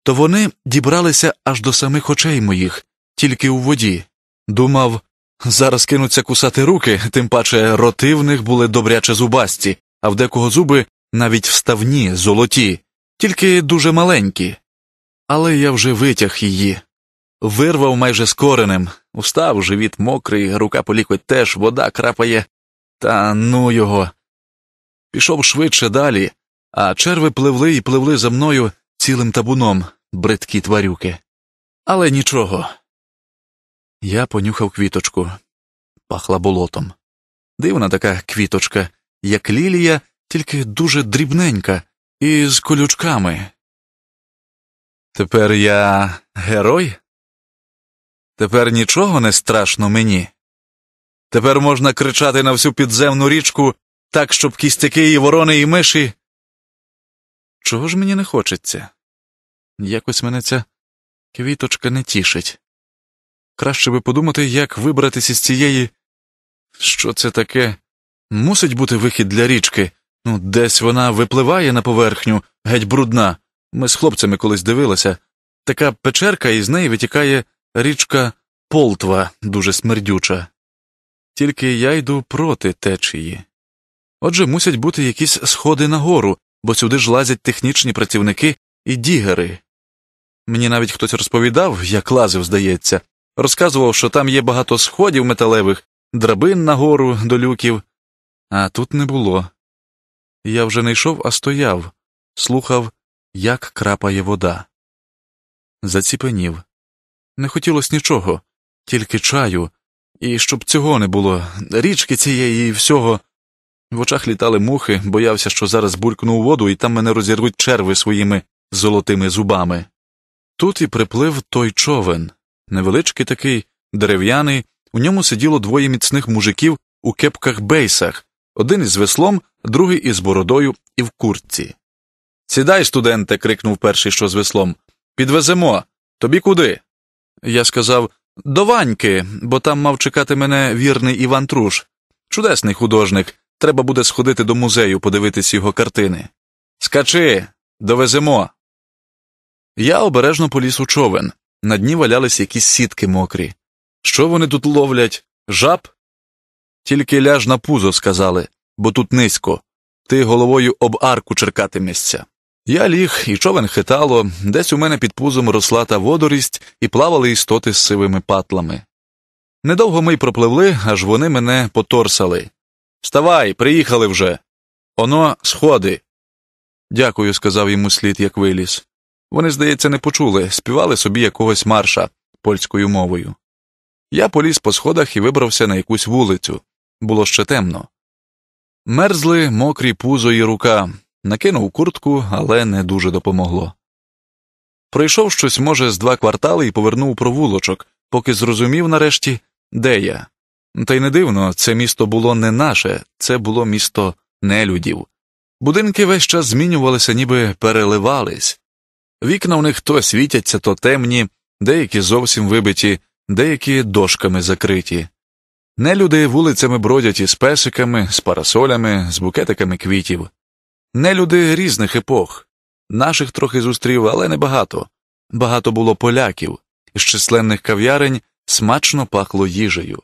[SPEAKER 1] то вони дібралися аж до самих очей моїх, тільки у воді. Думав, зараз кинуться кусати руки, тим паче роти в них були добряче зубасті, а в декого зуби навіть вставні, золоті, тільки дуже маленькі. Але я вже витяг її. Вирвав майже скореним, устав, живіт мокрий, рука по лікоть теж, вода крапає, та ну його. Пішов швидше далі, а черви пливли і пливли за мною цілим табуном, бридкі тварюки. Але нічого. Я понюхав квіточку, пахла болотом. Дивна така квіточка, як лілія, тільки дуже дрібненька, і з колючками. Тепер я герой? Тепер нічого не страшно мені. Тепер можна кричати на всю підземну річку так, щоб кістяки і ворони і миші. Чого ж мені не хочеться? Якось мене ця квіточка не тішить. Краще би подумати, як вибратися з цієї. Що це таке? Мусить бути вихід для річки. Ну, десь вона випливає на поверхню, геть брудна. Ми з хлопцями колись дивилися. Така печерка із неї витікає Річка Полтва дуже смердюча, тільки я йду проти течії. Отже, мусять бути якісь сходи на гору, бо сюди ж лазять технічні працівники і дігери. Мені навіть хтось розповідав, як лазив, здається, розказував, що там є багато сходів металевих, драбин на гору, до люків, а тут не було. Я вже не йшов, а стояв, слухав, як крапає вода. Заціпенів. Не хотілося нічого, тільки чаю, і щоб цього не було, річки цієї і всього. В очах літали мухи, боявся, що зараз буркну у воду, і там мене розірвуть черви своїми золотими зубами. Тут і приплив той човен, невеличкий такий, дерев'яний, у ньому сиділо двоє міцних мужиків у кепках бейсах, один із веслом, другий із бородою і в куртці. Сідай, студенте, крикнув перший, що з веслом. Підвеземо. Тобі куди? Я сказав до Ваньки, бо там мав чекати мене вірний Іван Труш. Чудесний художник. Треба буде сходити до музею, подивитись його картини. Скачи, довеземо. Я обережно поліз у човен. На дні валялись якісь сітки мокрі. Що вони тут ловлять? Жаб? Тільки ляж на пузо, сказали, бо тут низько. Ти головою об арку черкатимешся. Я ліг, і човен хитало, десь у мене під пузом росла та водорість і плавали істоти з сивими патлами. Недовго ми й пропливли, аж вони мене поторсали. Вставай, приїхали вже. Оно сходи. Дякую, сказав йому слід, як виліз. Вони, здається, не почули, співали собі якогось марша польською мовою. Я поліз по сходах і вибрався на якусь вулицю. Було ще темно. Мерзли мокрі пузо і рука, накинув куртку, але не дуже допомогло. Пройшов щось, може, з два квартали і повернув провулочок, поки зрозумів нарешті, де я. Та й не дивно, це місто було не наше, це було місто нелюдів. Будинки весь час змінювалися, ніби переливались. Вікна в них то світяться, то темні, деякі зовсім вибиті, деякі дошками закриті. Нелюди вулицями бродять із песиками, з парасолями, з букетиками квітів. Нелюди різних епох. Наших трохи зустрів, але небагато. Багато було поляків, з численних кав'ярень смачно пахло їжею.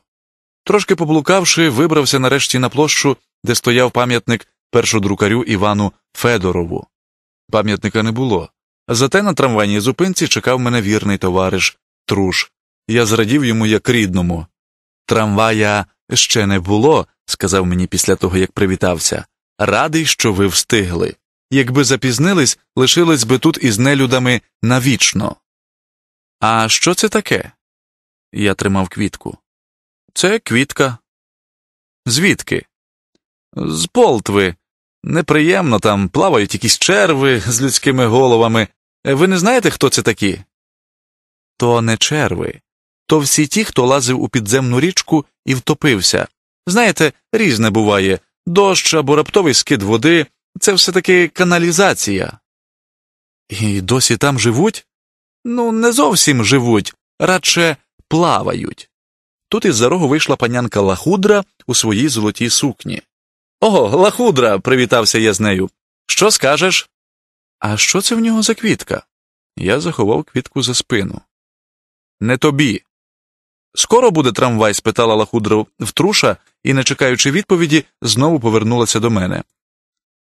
[SPEAKER 1] Трошки поблукавши, вибрався нарешті на площу, де стояв пам'ятник першодрукарю Івану Федорову. Пам'ятника не було. Зате на трамвайній зупинці чекав мене вірний товариш Труш. Я зрадів йому як рідному. Трамвая ще не було, сказав мені після того, як привітався радий, що ви встигли. Якби запізнились, лишились би тут із нелюдами навічно. А що це таке? Я тримав квітку. Це квітка. Звідки? З полтви. Неприємно там плавають якісь черви з людськими головами. Ви не знаєте, хто це такі? То не черви. То всі ті, хто лазив у підземну річку і втопився. Знаєте, різне буває Дощ або раптовий скид води це все таки каналізація. І досі там живуть? Ну, не зовсім живуть, радше плавають. Тут із за рогу вийшла панянка Лахудра у своїй золотій сукні. Ого, Лахудра. привітався я з нею. Що скажеш? А що це в нього за квітка? Я заховав квітку за спину. Не тобі. Скоро буде трамвай? спитала Лахудра втруша і, не чекаючи відповіді, знову повернулася до мене.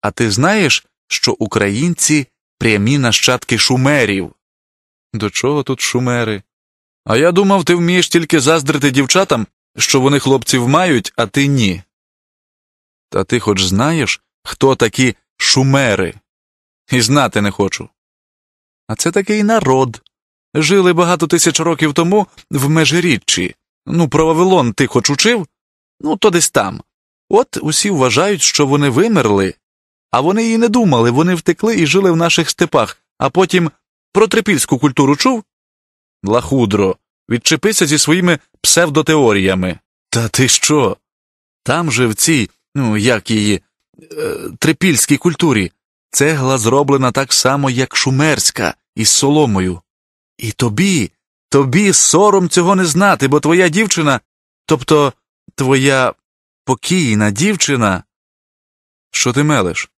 [SPEAKER 1] А ти знаєш, що українці прямі нащадки шумерів? До чого тут шумери? А я думав, ти вмієш тільки заздрити дівчатам, що вони хлопців мають, а ти ні. Та ти хоч знаєш, хто такі шумери? І знати не хочу. А це такий народ. Жили багато тисяч років тому в межиріччі. Ну, про Вавилон ти хоч учив? ну то десь там. От усі вважають, що вони вимерли, а вони її не думали, вони втекли і жили в наших степах, а потім про трипільську культуру чув? Лахудро, відчепися зі своїми псевдотеоріями. Та ти що? Там же в цій, ну як її, е, трипільській культурі цегла зроблена так само, як шумерська, із соломою. І тобі, тобі сором цього не знати, бо твоя дівчина, тобто твоя покійна дівчина. Що ти мелиш?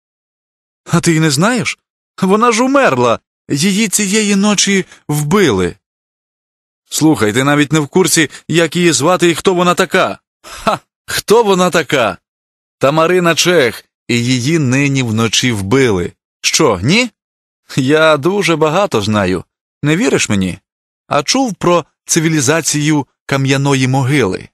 [SPEAKER 1] А ти й не знаєш? Вона ж умерла. Її цієї ночі вбили. Слухай, ти навіть не в курсі, як її звати і хто вона така. Ха! Хто вона така? Тамарина Чех, і її нині вночі вбили. Що, ні? Я дуже багато знаю. Не віриш мені? А чув про цивілізацію кам'яної могили.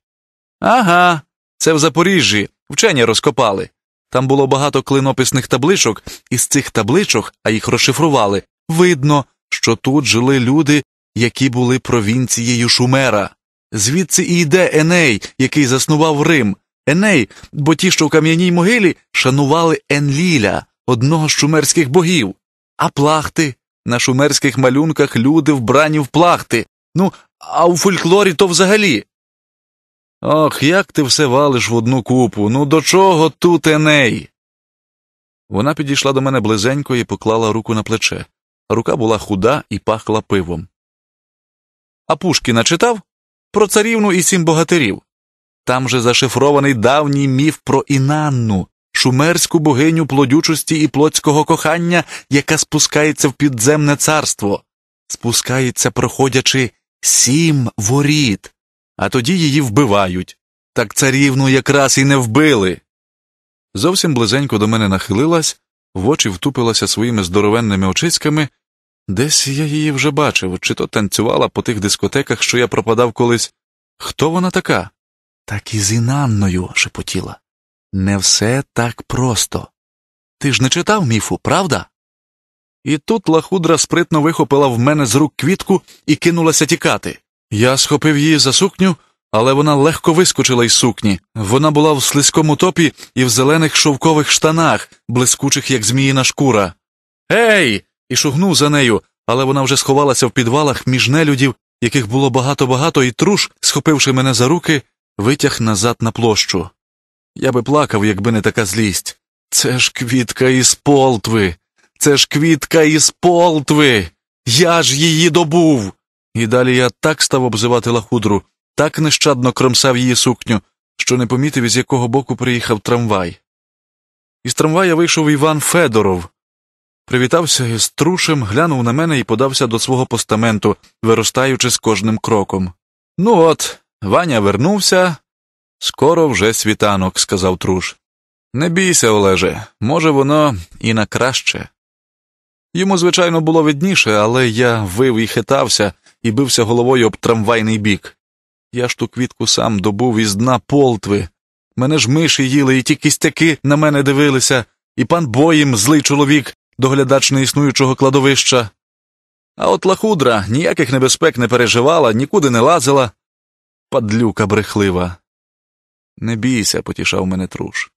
[SPEAKER 1] Ага, це в Запоріжжі, вчені розкопали. Там було багато клинописних табличок, і з цих табличок, а їх розшифрували, видно, що тут жили люди, які були провінцією Шумера. Звідси і йде Еней, який заснував Рим. Еней, бо ті, що в кам'яній могилі, шанували Енліля, одного з шумерських богів. А плахти. На шумерських малюнках люди вбрані в плахти. Ну, а у фольклорі то взагалі. Ох, як ти все валиш в одну купу. Ну до чого тут Еней? Вона підійшла до мене близенько і поклала руку на плече. Рука була худа і пахла пивом. А Пушкіна читав? Про царівну і сім богатирів. Там же зашифрований давній міф про Інанну, шумерську богиню плодючості і плотського кохання, яка спускається в підземне царство, спускається, проходячи сім воріт а тоді її вбивають. Так царівну якраз і не вбили. Зовсім близенько до мене нахилилась, в очі втупилася своїми здоровенними очиськами. Десь я її вже бачив, чи то танцювала по тих дискотеках, що я пропадав колись. Хто вона така? Так і з Інанною, шепотіла. Не все так просто. Ти ж не читав міфу, правда? І тут лахудра спритно вихопила в мене з рук квітку і кинулася тікати. Я схопив її за сукню, але вона легко вискочила із сукні. Вона була в слизькому топі і в зелених шовкових штанах, блискучих, як зміїна шкура. Ей! і шугнув за нею, але вона вже сховалася в підвалах між нелюдів, яких було багато-багато, і труш, схопивши мене за руки, витяг назад на площу. Я би плакав, якби не така злість. Це ж квітка із полтви. Це ж квітка із полтви. Я ж її добув і далі я так став обзивати лахудру, так нещадно кромсав її сукню, що не помітив, із якого боку приїхав трамвай. Із трамвая вийшов Іван Федоров, привітався із трушем, глянув на мене і подався до свого постаменту, виростаючи з кожним кроком. Ну от, Ваня вернувся. Скоро вже світанок, сказав Труш. Не бійся, Олеже, може, воно і на краще. Йому, звичайно, було видніше, але я вив і хитався, і бився головою об трамвайний бік. Я ж ту квітку сам добув із дна полтви. Мене ж миші їли, і ті кістяки на мене дивилися, і пан Боїм, злий чоловік, доглядач неіснуючого кладовища. А от лахудра ніяких небезпек не переживала, нікуди не лазила. Падлюка брехлива. Не бійся, потішав мене труш.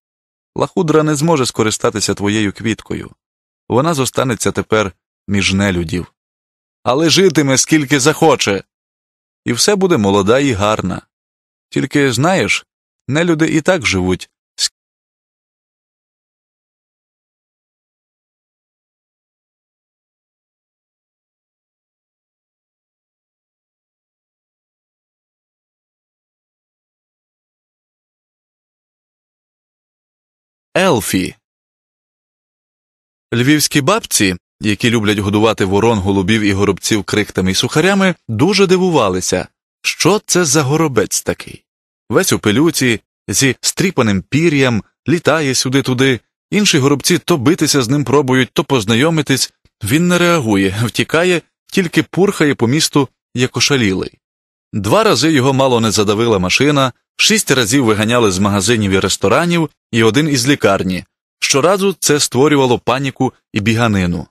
[SPEAKER 1] Лахудра не зможе скористатися твоєю квіткою. Вона зостанеться тепер між нелюдів але житиме скільки захоче. І все буде молода і гарна.
[SPEAKER 2] Тільки, знаєш, нелюди і так живуть. Елфі Львівські бабці які люблять годувати ворон,
[SPEAKER 1] голубів і горобців крихтами і сухарями, дуже дивувалися, що це за горобець такий. Весь у пилюці, зі стріпаним пір'ям, літає сюди-туди, інші горобці то битися з ним пробують, то познайомитись, він не реагує, втікає, тільки пурхає по місту як ошалілий. Два рази його мало не задавила машина, шість разів виганяли з магазинів і ресторанів і один із лікарні. Щоразу це створювало паніку і біганину.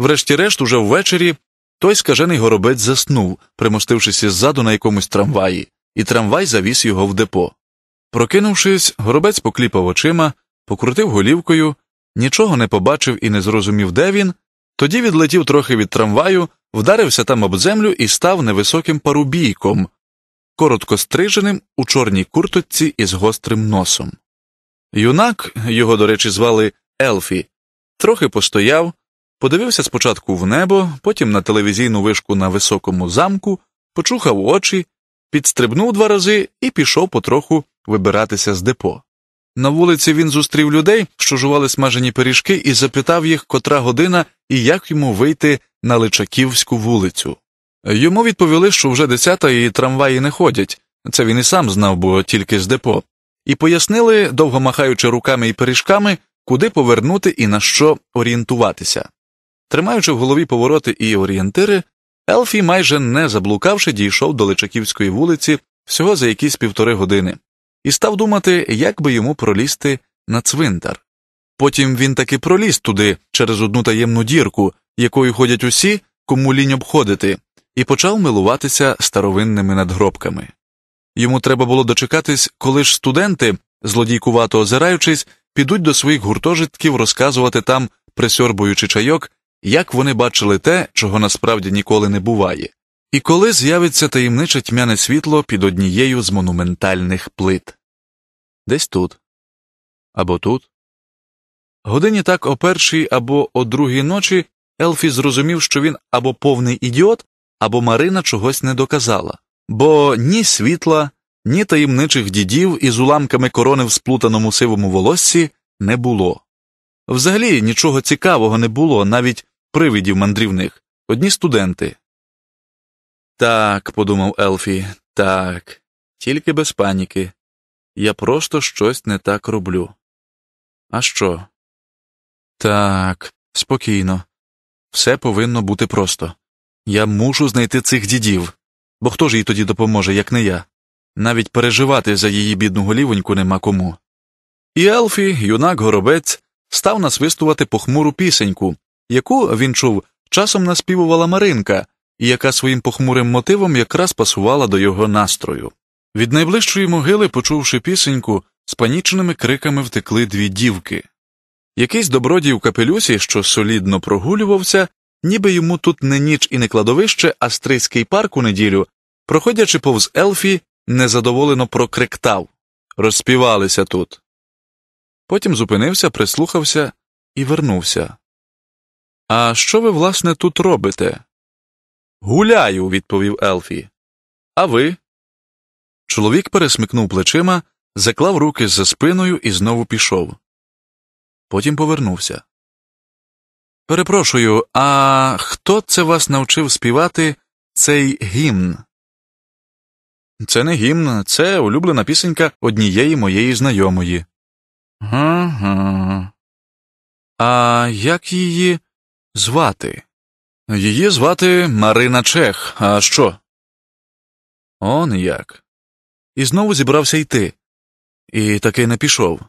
[SPEAKER 1] Врешті-решт, уже ввечері той скажений горобець заснув, примостившися ззаду на якомусь трамваї, і трамвай завіз його в депо. Прокинувшись, горобець покліпав очима, покрутив голівкою, нічого не побачив і не зрозумів, де він, тоді відлетів трохи від трамваю, вдарився там об землю і став невисоким парубійком, коротко стриженим у чорній курточці із гострим носом. Юнак, його, до речі, звали Елфі, трохи постояв. Подивився спочатку в небо, потім на телевізійну вишку на високому замку, почухав очі, підстрибнув два рази і пішов потроху вибиратися з депо. На вулиці він зустрів людей, що жували смажені пиріжки, і запитав їх, котра година і як йому вийти на Личаківську вулицю. Йому відповіли, що вже десята і трамваї не ходять, це він і сам знав, бо тільки з депо, і пояснили, довго махаючи руками і пиріжками, куди повернути і на що орієнтуватися. Тримаючи в голові повороти і орієнтири, Елфі, майже не заблукавши, дійшов до Личаківської вулиці всього за якісь півтори години, і став думати, як би йому пролізти на цвинтар. Потім він таки проліз туди через одну таємну дірку, якою ходять усі, кому лінь обходити, і почав милуватися старовинними надгробками. Йому треба було дочекатись, коли ж студенти, злодійкувато озираючись, підуть до своїх гуртожитків розказувати там, присьорбуючи чайок як вони бачили те, чого насправді ніколи не буває, і коли з'явиться таємниче тьмяне світло під однією з монументальних плит десь тут або тут. Годині так о першій або о другій ночі Елфі зрозумів, що він або повний ідіот, або Марина чогось не доказала, бо ні світла, ні таємничих дідів із уламками корони в сплутаному сивому волоссі не було. Взагалі нічого цікавого не було, навіть привидів мандрівних, одні студенти. Так, подумав Елфі, так, тільки без паніки. Я просто щось не так роблю. А що? Так, спокійно. Все повинно бути просто. Я мушу знайти цих дідів, бо хто ж їй тоді допоможе, як не я. Навіть переживати за її бідну голівоньку нема кому. І Елфі, юнак горобець, став насвистувати похмуру пісеньку, яку він чув часом наспівувала Маринка, і яка своїм похмурим мотивом якраз пасувала до його настрою. Від найближчої могили, почувши пісеньку, з панічними криками втекли дві дівки. Якийсь добродій у капелюсі, що солідно прогулювався, ніби йому тут не ніч і не кладовище, а стрийський парк у неділю, проходячи повз Елфі, незадоволено прокриктав розспівалися тут. Потім зупинився, прислухався і вернувся. А що ви, власне, тут робите? Гуляю, відповів Елфі. А ви? Чоловік пересмикнув плечима, заклав руки за спиною і знову пішов. Потім повернувся. Перепрошую, а хто це вас навчив співати цей гімн? Це не гімн, це улюблена пісенька однієї моєї знайомої. Ага.
[SPEAKER 2] А як її звати? Її звати Марина Чех, а що? Он як.
[SPEAKER 1] І знову зібрався йти. І таки не пішов.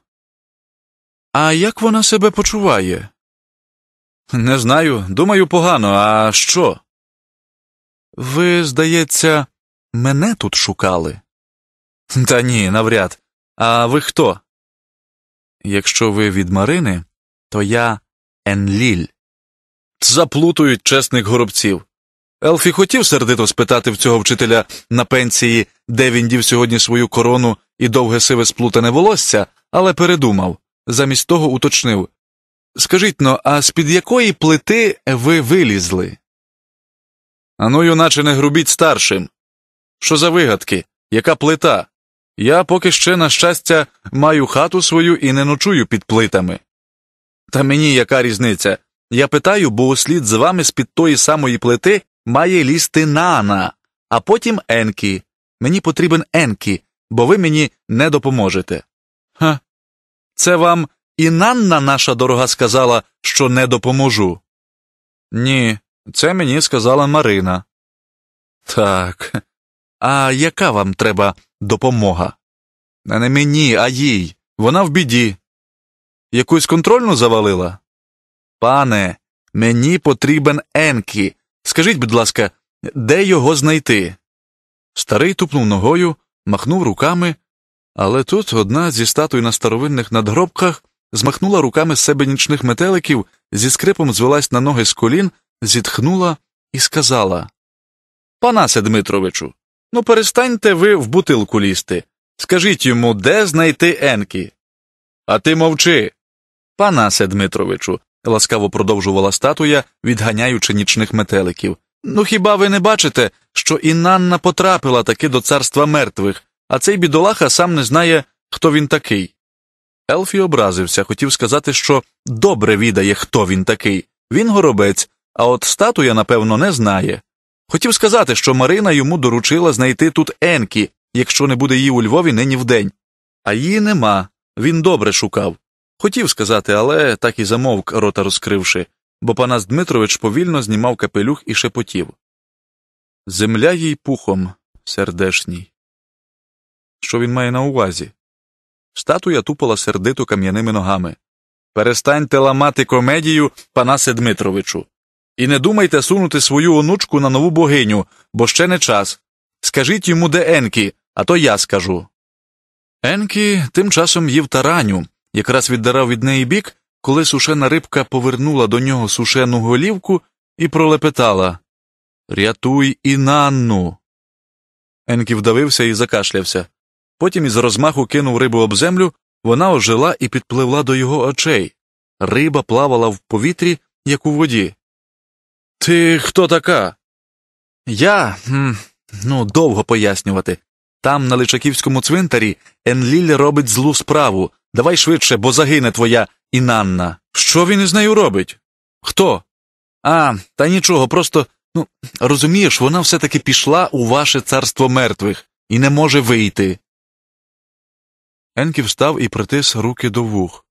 [SPEAKER 1] А як вона себе почуває? Не знаю. Думаю, погано, а що? Ви, здається, мене тут шукали? Та ні, навряд. А ви хто? Якщо ви від Марини, то я Енліль заплутують чесних горобців. Елфі хотів сердито спитати в цього вчителя на пенсії, де він дів сьогодні свою корону і довге сиве сплутане волосся, але передумав, замість того уточнив Скажіть но, а з під якої плити ви вилізли? Ану, юначе не грубіть старшим. Що за вигадки? Яка плита? Я поки ще, на щастя, маю хату свою і не ночую під плитами. Та мені яка різниця? Я питаю, бо услід з вами з під тої самої плити має лізти Нана, а потім Енкі. Мені потрібен Енкі, бо ви мені не допоможете. Ха. Це вам і Нанна наша дорога сказала, що не допоможу. Ні, це мені сказала Марина. Так. А яка вам треба допомога? Не мені, а їй. Вона в біді. Якусь контрольну завалила? Пане, мені потрібен Енкі. Скажіть, будь ласка, де його знайти? Старий тупнув ногою, махнув руками, але тут одна зі статуй на старовинних надгробках змахнула руками з себе нічних метеликів, зі скрипом звелась на ноги з колін, зітхнула і сказала Панасе Дмитровичу, ну перестаньте ви в бутилку лізти. Скажіть йому, де знайти Енкі. А ти мовчи. Панасе Дмитровичу, ласкаво продовжувала статуя, відганяючи нічних метеликів. Ну хіба ви не бачите, що Інанна потрапила таки до царства мертвих, а цей бідолаха сам не знає, хто він такий? Елфі образився, хотів сказати, що добре відає, хто він такий. Він горобець, а от статуя, напевно, не знає. Хотів сказати, що Марина йому доручила знайти тут Енкі, якщо не буде її у Львові нині вдень. А її нема. Він добре шукав. Хотів сказати, але так і замовк, рота розкривши, бо Панас Дмитрович повільно знімав капелюх і шепотів Земля їй пухом, сердешній. Що він має на увазі? Статуя тупала сердито кам'яними ногами. Перестаньте ламати комедію, Панасе Дмитровичу, і не думайте сунути свою онучку на нову богиню, бо ще не час. Скажіть йому, де Енкі, а то я скажу. Енкі тим часом їв тараню, якраз віддарав від неї бік, коли сушена рибка повернула до нього сушену голівку і пролепетала Рятуй і Нанну. Енкі вдавився і закашлявся. Потім із розмаху кинув рибу об землю, вона ожила і підпливла до його очей. Риба плавала в повітрі, як у воді. Ти хто така? Я. Ну, довго пояснювати. Там, на Личаківському цвинтарі, Енліль робить злу справу. Давай швидше, бо загине твоя Інанна. Що він із нею робить? Хто? А, та нічого, просто, ну, розумієш, вона все таки пішла у ваше царство мертвих і не може вийти. Енків встав і притис руки до вух.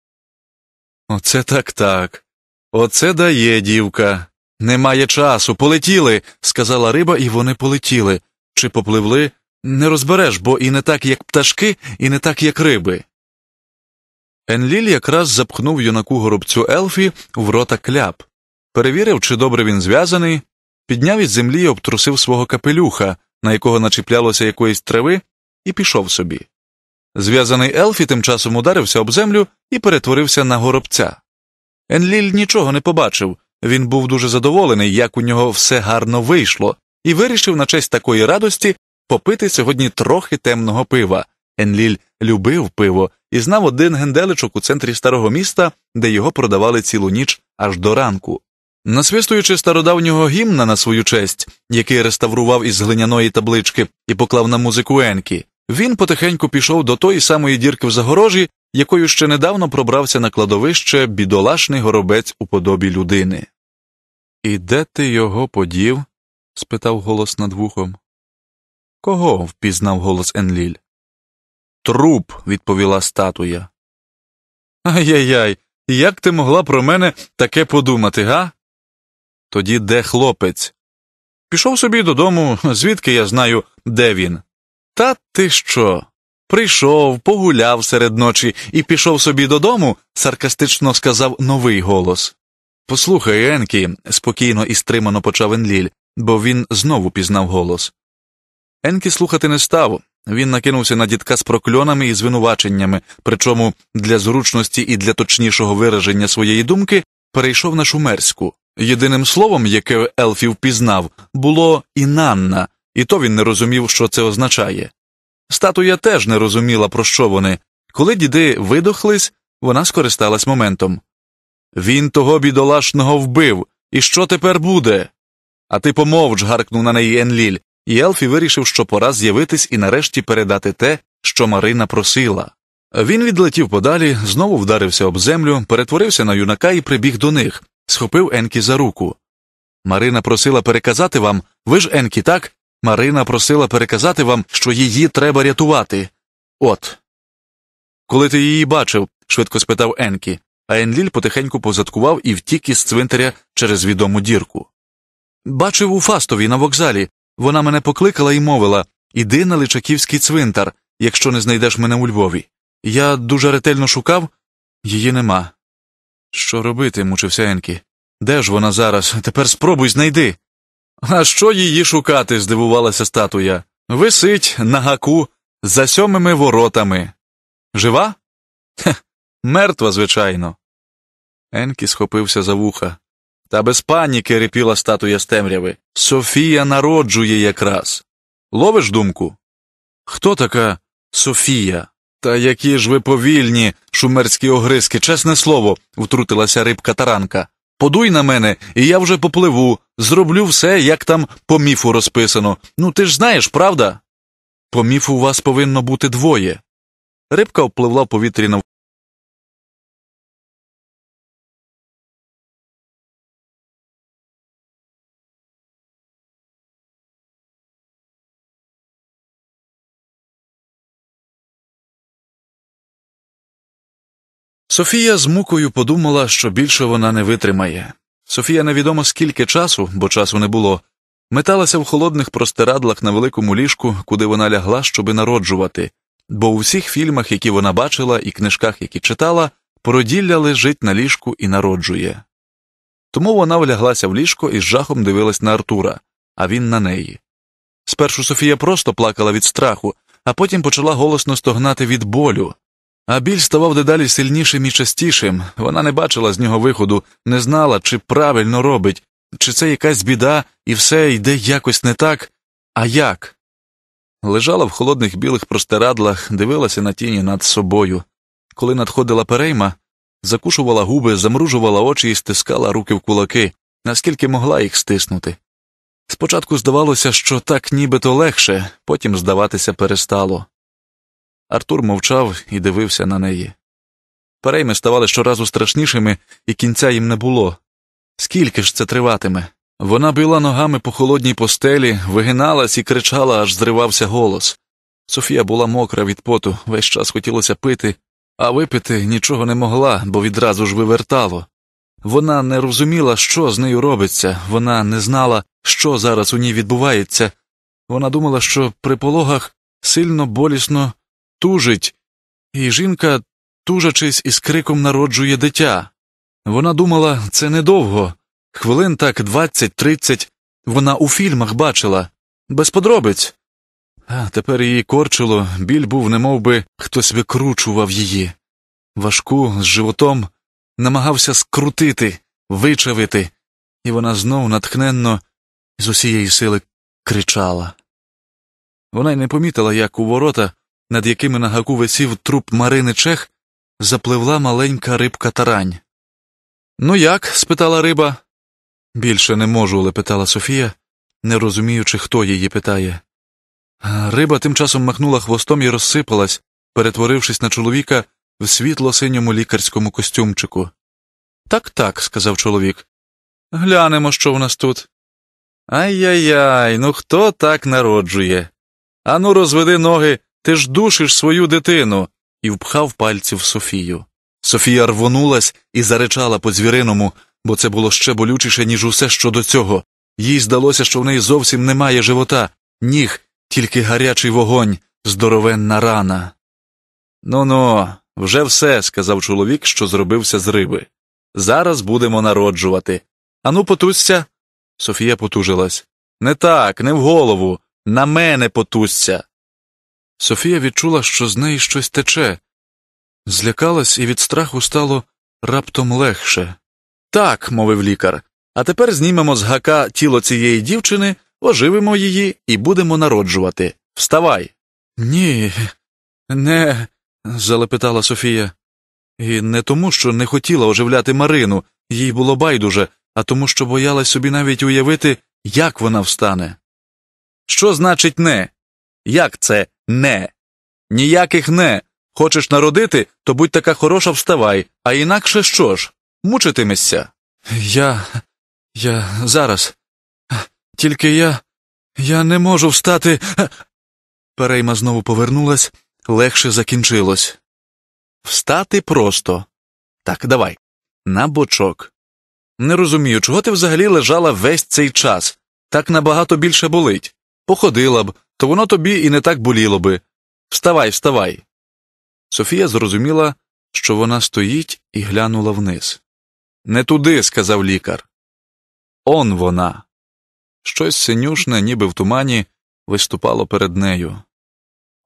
[SPEAKER 1] Оце так так. Оце дає дівка. Немає часу. Полетіли, сказала риба, і вони полетіли. Чи попливли, не розбереш, бо і не так, як пташки, і не так, як риби. Енліль якраз запхнув юнаку горобцю Елфі в рота кляп, перевірив, чи добре він зв'язаний, підняв із землі і обтрусив свого капелюха, на якого начіплялося якоїсь трави, і пішов собі. Зв'язаний Елфі тим часом ударився об землю і перетворився на горобця. Енліль нічого не побачив, він був дуже задоволений, як у нього все гарно вийшло, і вирішив на честь такої радості попити сьогодні трохи темного пива. Енліль любив пиво і знав один генделечок у центрі старого міста, де його продавали цілу ніч аж до ранку. Насвистуючи стародавнього гімна на свою честь, який реставрував із глиняної таблички і поклав на музику Енкі, він потихеньку пішов до тої самої дірки в загорожі, якою ще недавно пробрався на кладовище бідолашний горобець у подобі людини. І де ти його подів? спитав голос над вухом. Кого? впізнав голос Енліль. Труп, відповіла статуя. Ай-яй, яй як ти могла про мене таке подумати, га? Тоді де хлопець? Пішов собі додому, звідки я знаю, де він. Та ти що? Прийшов, погуляв серед ночі і пішов собі додому, саркастично сказав новий голос. Послухай, Енкі, спокійно і стримано почав Енліль, бо він знову пізнав голос. Енкі слухати не став. Він накинувся на дідка з прокльонами і звинуваченнями, причому для зручності і для точнішого вираження своєї думки перейшов на шумерську. Єдиним словом, яке Елфі впізнав, було інанна, і то він не розумів, що це означає. Статуя теж не розуміла, про що вони. Коли діди видохлись, вона скористалась моментом. Він того бідолашного вбив, і що тепер буде? А ти помовч. гаркнув на неї Енліль і Елфі вирішив, що пора з'явитись і нарешті передати те, що Марина просила. Він відлетів подалі, знову вдарився об землю, перетворився на юнака і прибіг до них, схопив Енкі за руку. Марина просила переказати вам ви ж Енкі, так? Марина просила переказати вам, що її треба рятувати. От. Коли ти її бачив? швидко спитав Енкі, а Енліль потихеньку позадкував і втік із цвинтаря через відому дірку. Бачив у фастові на вокзалі, вона мене покликала і мовила Іди на личаківський цвинтар, якщо не знайдеш мене у Львові. Я дуже ретельно шукав, її нема. Що робити, мучився Енкі. Де ж вона зараз? Тепер спробуй знайди. А що її шукати? здивувалася статуя. Висить на гаку за сьомими воротами. Жива? Хе, мертва, звичайно. Енкі схопився за вуха. Та без паніки репіла статуя з темряви. Софія народжує якраз. Ловиш думку? Хто така Софія? Та які ж ви повільні, шумерські огризки, чесне слово, втрутилася рибка таранка. Подуй на мене, і я вже попливу, зроблю все, як там по міфу розписано. Ну ти ж знаєш, правда? По міфу у вас повинно бути
[SPEAKER 2] двоє. Рибка впливла в повітрі на Софія з мукою
[SPEAKER 1] подумала, що більше вона не витримає. Софія невідомо скільки часу, бо часу не було, металася в холодних простирадлах на великому ліжку, куди вона лягла, щоби народжувати, бо у всіх фільмах, які вона бачила, і книжках, які читала, породілля лежить на ліжку і народжує. Тому вона вляглася в ліжко і з жахом дивилась на Артура, а він на неї. Спершу Софія просто плакала від страху, а потім почала голосно стогнати від болю, а біль ставав дедалі сильнішим і частішим, вона не бачила з нього виходу, не знала, чи правильно робить, чи це якась біда, і все йде якось не так, а як. Лежала в холодних білих простирадлах, дивилася на тіні над собою. Коли надходила перейма, закушувала губи, замружувала очі і стискала руки в кулаки, наскільки могла їх стиснути. Спочатку здавалося, що так нібито легше, потім здаватися перестало. Артур мовчав і дивився на неї. Перейми ставали щоразу страшнішими, і кінця їм не було. Скільки ж це триватиме? Вона била ногами по холодній постелі, вигиналась і кричала, аж зривався голос. Софія була мокра від поту, весь час хотілося пити, а випити нічого не могла, бо відразу ж вивертало. Вона не розуміла, що з нею робиться, вона не знала, що зараз у ній відбувається. Вона думала, що при пологах сильно болісно тужить, і жінка, тужачись із криком народжує дитя. Вона думала, це недовго, хвилин так двадцять-тридцять вона у фільмах бачила, без подробиць. А тепер її корчило, біль був, немов би хтось викручував її. Важку з животом намагався скрутити, вичавити, і вона знов натхненно з усієї сили кричала. Вона й не помітила, як у ворота над якими на гаку висів труп Марини Чех, запливла маленька рибка тарань. Ну як? спитала риба. Більше не можу, лепетала Софія, не розуміючи, хто її питає. Риба тим часом махнула хвостом і розсипалась, перетворившись на чоловіка в світло синьому лікарському костюмчику. Так, так, сказав чоловік. Глянемо, що в нас тут. Ай яй яй, ну хто так народжує? Ану, розведи ноги ти ж душиш свою дитину. І впхав пальці в Софію. Софія рвонулась і заричала по звіриному, бо це було ще болючіше, ніж усе щодо цього. Їй здалося, що в неї зовсім немає живота, ніг, тільки гарячий вогонь, здоровенна рана. Ну ну, вже все, сказав чоловік, що зробився з риби. Зараз будемо народжувати. Ану, потусься. Софія потужилась. Не так, не в голову. На мене потусься. Софія відчула, що з неї щось тече, злякалась і від страху стало раптом легше. Так, мовив лікар, а тепер знімемо з гака тіло цієї дівчини, оживимо її і будемо народжувати. Вставай. Ні, не. залепетала Софія. І не тому, що не хотіла оживляти Марину, їй було байдуже, а тому, що боялась собі навіть уявити, як вона встане. Що значить не? Як це не. Ніяких не. Хочеш народити, то будь така хороша вставай, а інакше що ж? Мучитимешся. Я. я зараз. Тільки я. я не можу встати. Перейма знову повернулась, легше закінчилось. Встати просто. Так, давай. На бочок. Не розумію, чого ти взагалі лежала весь цей час. Так набагато більше болить. Походила б, то воно тобі і не так боліло би. Вставай, вставай. Софія зрозуміла, що вона стоїть і глянула вниз. Не туди, сказав лікар. Он вона. Щось синюшне, ніби в тумані, виступало перед нею.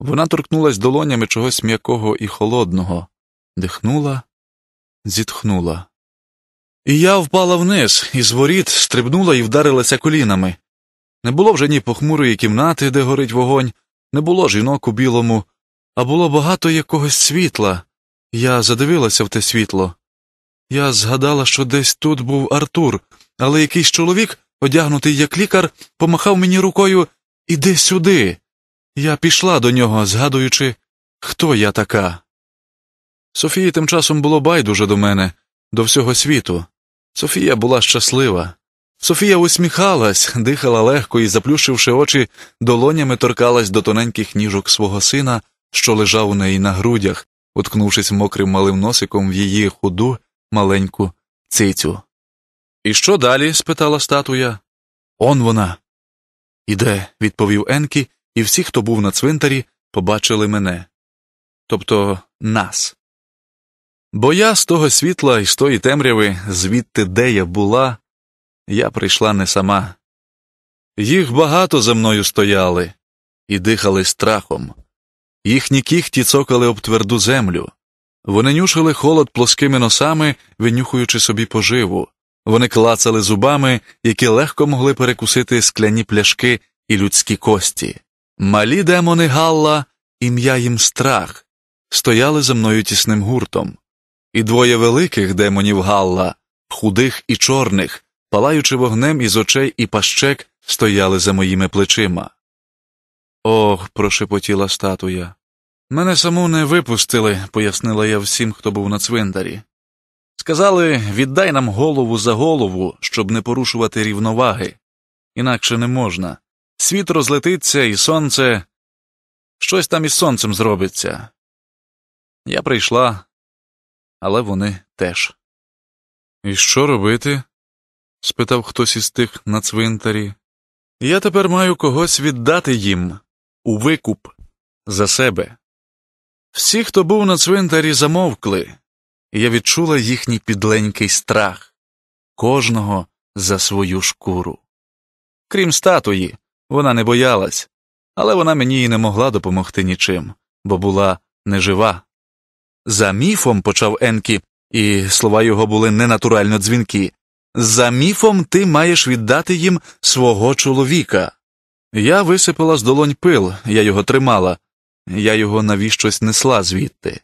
[SPEAKER 1] Вона торкнулась долонями чогось м'якого і холодного, дихнула, зітхнула. І я впала вниз, із воріт стрибнула і вдарилася колінами. Не було вже ні похмурої кімнати, де горить вогонь, не було жінок у білому, а було багато якогось світла. Я задивилася в те світло. Я згадала, що десь тут був Артур, але якийсь чоловік, одягнутий як лікар, помахав мені рукою Іди сюди. Я пішла до нього, згадуючи, хто я така. Софії тим часом було байдуже до мене, до всього світу. Софія була щаслива. Софія усміхалась, дихала легко і, заплющивши очі, долонями торкалась до тоненьких ніжок свого сина, що лежав у неї на грудях, уткнувшись мокрим малим носиком в її худу маленьку цицю. І що далі? спитала статуя. Он вона. Іде, відповів Енкі, і всі, хто був на цвинтарі, побачили мене. Тобто нас. Бо я з того світла і з тої темряви, звідти де я була, я прийшла не сама. Їх багато за мною стояли і дихали страхом. Їхні кігті цокали об тверду землю. Вони нюшили холод плоскими носами, винюхуючи собі поживу. Вони клацали зубами, які легко могли перекусити скляні пляшки і людські кості. Малі демони Галла, ім'я їм страх, стояли за мною тісним гуртом. І двоє великих демонів Галла, худих і чорних, палаючи вогнем із очей і пащек, стояли за моїми плечима. Ох, прошепотіла статуя. Мене саму не випустили, пояснила я всім, хто був на цвинтарі. Сказали віддай нам голову за голову, щоб не порушувати рівноваги, інакше не можна. Світ розлетиться, і сонце. Щось там із сонцем зробиться.
[SPEAKER 2] Я прийшла, але вони теж. І що робити? спитав хтось із тих на цвинтарі.
[SPEAKER 1] Я тепер маю когось віддати їм у викуп за себе. Всі, хто був на цвинтарі, замовкли, і я відчула їхній підленький страх кожного за свою шкуру. Крім статуї, вона не боялась, але вона мені і не могла допомогти нічим, бо була нежива. За міфом почав Енкі, і слова його були ненатурально дзвінкі. За міфом ти маєш віддати їм свого чоловіка. Я висипала з долонь пил, я його тримала, я його навіщось несла звідти.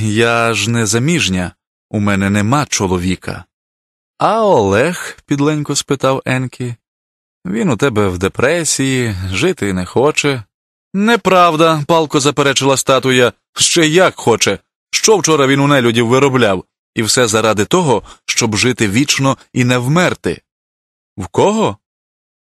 [SPEAKER 1] Я ж не заміжня, у мене нема чоловіка. А Олег? підленько спитав Енкі. Він у тебе в депресії, жити не хоче. Неправда, палко заперечила статуя, ще як хоче. Що вчора він у нелюдів виробляв? і все заради того, щоб жити вічно і не вмерти. В кого?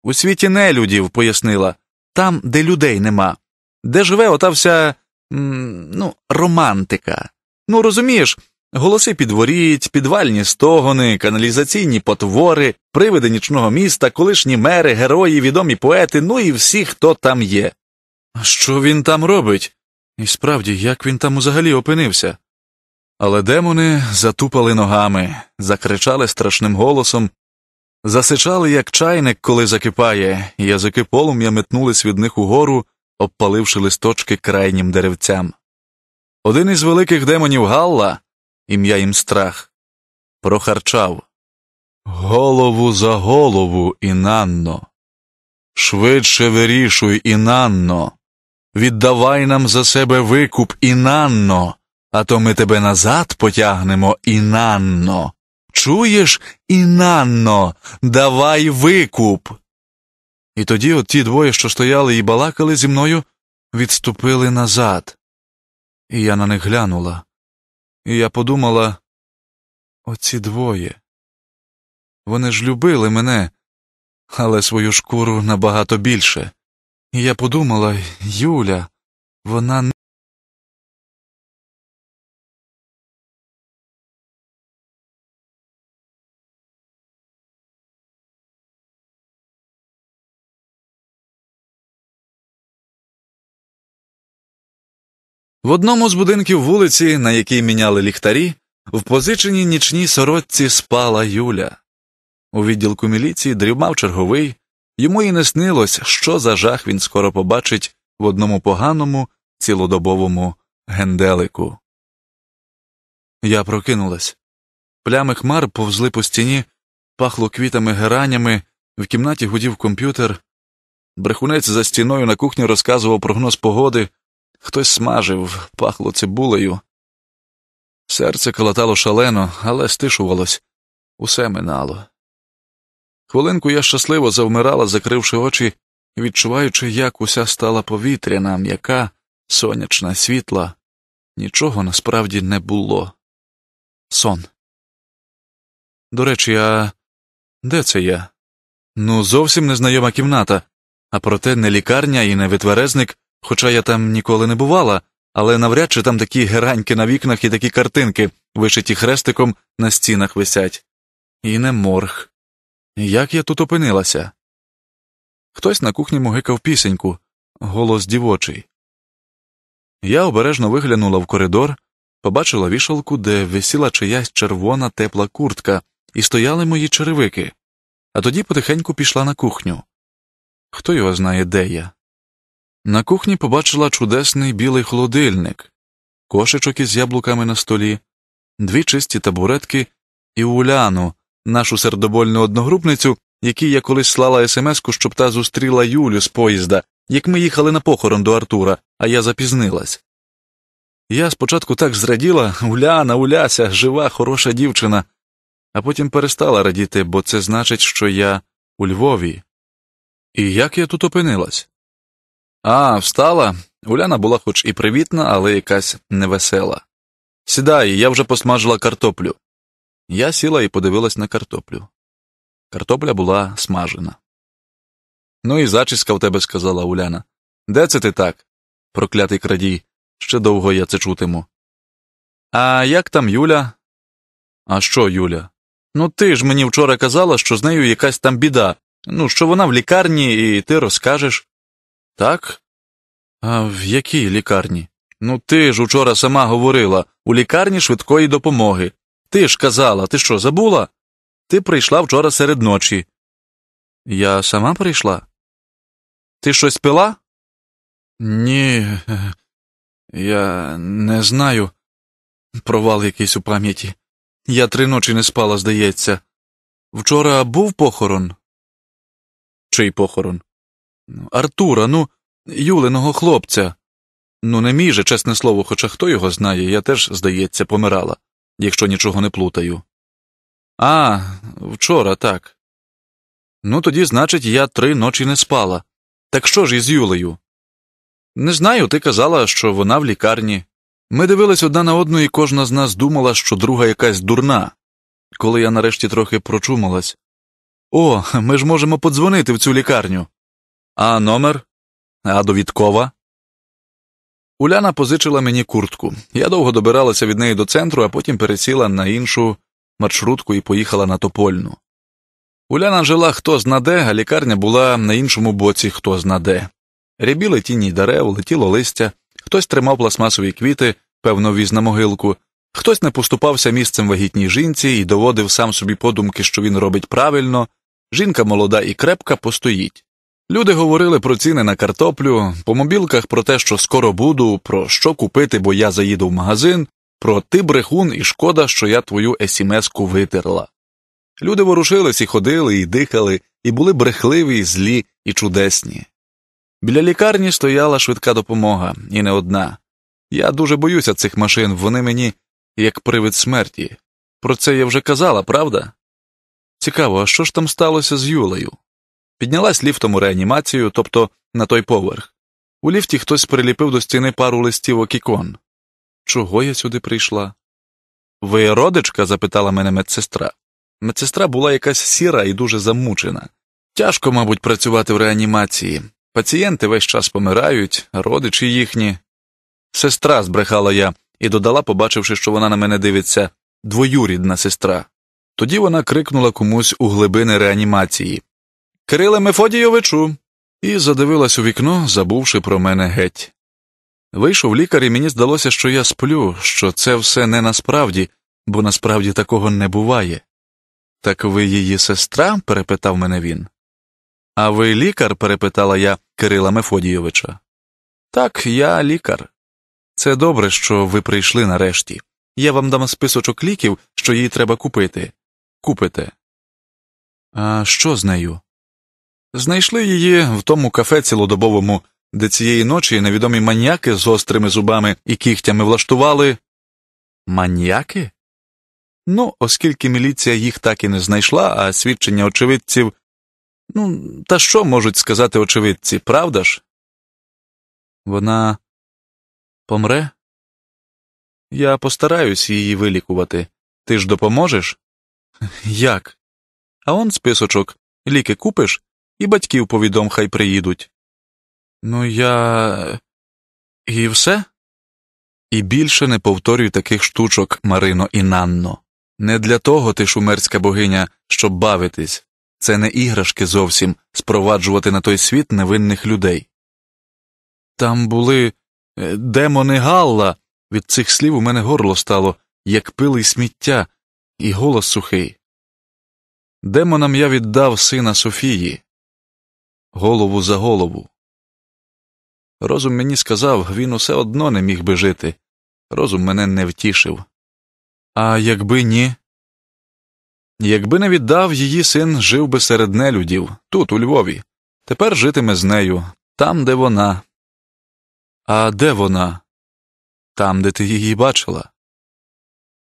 [SPEAKER 1] У світі нелюдів, пояснила, там, де людей нема, де живе ота вся ну, романтика. Ну, розумієш, голоси підворіть, підвальні стогони, каналізаційні потвори, привиди нічного міста, колишні мери, герої, відомі поети, ну і всі, хто там є. А Що він там робить? І справді, як він там взагалі опинився? Але демони затупали ногами, закричали страшним голосом, засичали, як чайник, коли закипає, і язики полум'я метнулись від них угору, обпаливши листочки крайнім деревцям. Один із великих демонів Галла, ім'я їм страх, прохарчав Голову за голову, Інанно. Швидше вирішуй, Інанно. Віддавай нам за себе викуп, Інанно а то ми тебе назад потягнемо інанно. Чуєш, інанно, давай викуп. І тоді от ті двоє, що стояли і балакали зі мною, відступили назад.
[SPEAKER 2] І я на них глянула. І я подумала оці двоє. Вони ж любили мене, але свою шкуру набагато більше. І я подумала, Юля, вона не. В одному з будинків вулиці, на якій міняли ліхтарі, в позиченій
[SPEAKER 1] нічній сорочці спала Юля. У відділку міліції дрімав черговий, йому і не снилось, що за жах він скоро побачить в одному поганому, цілодобовому генделику. Я прокинулась. Плями хмар повзли по стіні, пахло квітами геранями, в кімнаті гудів комп'ютер. Брехунець за стіною на кухні розказував прогноз погоди. Хтось смажив, пахло цибулею. Серце калатало шалено, але стишувалось, усе минало. Хвилинку я щасливо завмирала, закривши очі, відчуваючи, як уся стала повітряна, м'яка, сонячна,
[SPEAKER 2] світла. Нічого насправді не було. Сон. До речі, а де це я? Ну, зовсім
[SPEAKER 1] незнайома кімната, а проте не лікарня і не витверезник, Хоча я там ніколи не бувала, але навряд чи там такі гераньки на вікнах і такі картинки, вишиті хрестиком, на стінах висять. І не морг. Як я тут опинилася? Хтось на кухні мугикав пісеньку, голос дівочий. Я обережно виглянула в коридор, побачила вішалку, де висіла чиясь червона тепла куртка, і стояли мої черевики, а тоді потихеньку пішла на кухню. Хто його знає, де я? На кухні побачила чудесний білий холодильник, кошечок із яблуками на столі, дві чисті табуретки і Уляну, нашу сердобольну одногрупницю, якій я колись слала смс щоб та зустріла Юлю з поїзда, як ми їхали на похорон до Артура, а я запізнилась. Я спочатку так зраділа Уляна, Уляся, жива, хороша дівчина, а потім перестала радіти, бо це значить, що я у Львові. І як я тут опинилась? А, встала. Уляна була хоч і привітна, але якась невесела. Сідай, я вже посмажила картоплю. Я сіла і подивилась на картоплю. Картопля була смажена. Ну і зачіска в тебе сказала Уляна. Де це ти так? Проклятий крадій. Ще довго я це чутиму. А як там Юля? А що, Юля? Ну ти ж мені вчора казала, що з нею якась там біда. Ну, що вона в лікарні, і ти розкажеш. Так? А в якій лікарні? Ну ти ж учора сама говорила у лікарні швидкої допомоги. Ти ж казала, ти що, забула? Ти прийшла вчора серед ночі. Я сама прийшла? Ти щось пила? Ні, я не знаю. Провал якийсь у пам'яті. Я три ночі не спала, здається. Вчора був похорон? Чий похорон? Артура, ну, Юлиного хлопця. Ну, не мій же, чесне слово, хоча хто його знає, я теж, здається, помирала, якщо нічого не плутаю. А, вчора так. Ну, тоді, значить, я три ночі не спала. Так що ж із Юлею? Не знаю, ти казала, що вона в лікарні. Ми дивились одна на одну, і кожна з нас думала, що друга якась дурна. Коли я нарешті трохи прочумалась. О, ми ж можемо подзвонити в цю лікарню. А номер? А довідкова? Уляна позичила мені куртку. Я довго добиралася від неї до центру, а потім пересіла на іншу маршрутку і поїхала на Топольну. Уляна жила хто зна де, а лікарня була на іншому боці хто зна де. Рябіли тіні дерев, летіло листя, хтось тримав пластмасові квіти, певно, віз на могилку, хтось не поступався місцем вагітній жінці і доводив сам собі подумки, що він робить правильно. Жінка молода і крепка, постоїть. Люди говорили про ціни на картоплю, по мобілках про те, що скоро буду, про що купити, бо я заїду в магазин, про ти брехун і шкода, що я твою есімеску витерла. Люди ворушились і ходили, і дихали, і були брехливі, і злі і чудесні. Біля лікарні стояла швидка допомога, і не одна. Я дуже боюся цих машин, вони мені як привид смерті. Про це я вже казала, правда? Цікаво, а що ж там сталося з Юлею? Піднялась ліфтом у реанімацію, тобто на той поверх. У ліфті хтось приліпив до стіни пару листів окікон. Чого я сюди прийшла? Ви родичка? запитала мене медсестра. Медсестра була якась сіра і дуже замучена. Тяжко, мабуть, працювати в реанімації. Пацієнти весь час помирають, родичі їхні. Сестра, збрехала я і додала, побачивши, що вона на мене дивиться двоюрідна сестра. Тоді вона крикнула комусь у глибини реанімації Кириле Мефодійовичу, і задивилась у вікно, забувши про мене геть. Вийшов лікар, і мені здалося, що я сплю, що це все не насправді, бо насправді такого не буває. Так ви її сестра? перепитав мене він. А ви лікар? перепитала я Кирила Мефодійовича. Так, я лікар. Це добре, що ви прийшли нарешті. Я вам дам списочок ліків, що їй треба купити. Купите. А що з нею? Знайшли її в тому кафе цілодобовому, де цієї ночі невідомі маньяки з острими зубами і кігтями влаштували. Маньяки? Ну, оскільки міліція їх так і не знайшла, а свідчення очевидців. Ну, та що можуть сказати очевидці, правда ж? Вона помре? Я постараюсь її вилікувати. Ти ж допоможеш? Як? А он списочок ліки купиш і батьків повідом хай приїдуть.
[SPEAKER 2] Ну, я. І все?
[SPEAKER 1] І більше не повторюй таких штучок, Марино і Нанно. Не для того ти шумерська богиня, щоб бавитись, це не іграшки зовсім спроваджувати на той світ невинних людей. Там були е, демони Галла. Від цих слів у мене горло стало, як пили й сміття, і голос сухий. Демонам я віддав сина Софії, голову за голову. Розум мені сказав, він усе одно не міг би жити. Розум мене не втішив. А якби ні. Якби не віддав, її син жив би серед нелюдів, тут, у Львові, тепер житиме з нею, там, де вона. А де вона?
[SPEAKER 2] Там, де ти її бачила.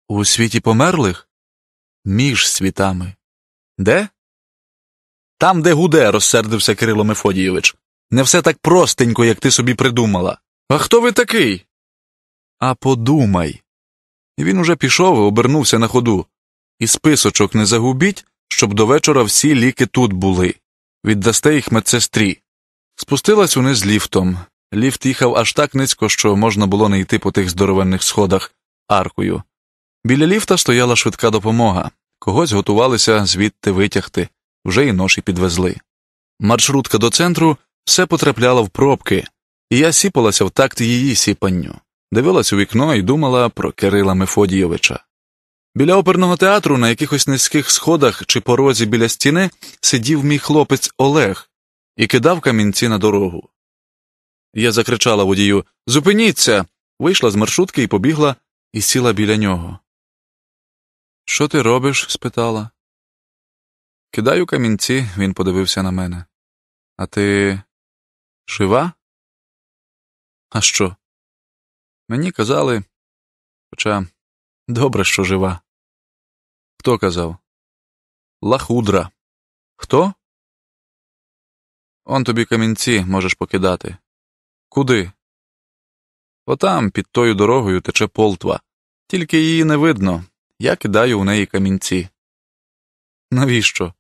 [SPEAKER 2] У світі померлих? Між світами. Де? Там, де гуде, розсердився
[SPEAKER 1] Кирило Мефодійович. Не все так простенько, як ти собі придумала. А хто ви такий? А подумай. І він уже пішов і обернувся на ходу. І списочок не загубіть, щоб до вечора всі ліки тут були. Віддасте їх медсестрі. Спустилась униз ліфтом. Ліфт їхав аж так низько, що можна було не йти по тих здоровенних сходах аркою. Біля ліфта стояла швидка допомога, когось готувалися звідти витягти вже і ноші підвезли. Маршрутка до центру все потрапляла в пробки, і я сіпалася в такт її сіпанню, дивилась у вікно і думала про Кирила Мефодійовича. Біля оперного театру на якихось низьких сходах чи порозі біля стіни сидів мій хлопець Олег і кидав камінці на дорогу. Я закричала водію Зупиніться. Вийшла з маршрутки і побігла і сіла біля нього. Що ти
[SPEAKER 2] робиш? спитала. Кидаю камінці, він подивився на мене. А ти жива? А що? Мені казали, хоча добре, що жива. Хто казав? Лахудра. Хто? Он тобі камінці можеш покидати. Куди?
[SPEAKER 1] Отам, під тою дорогою, тече полтва. Тільки її не видно. Я кидаю в неї камінці. Навіщо?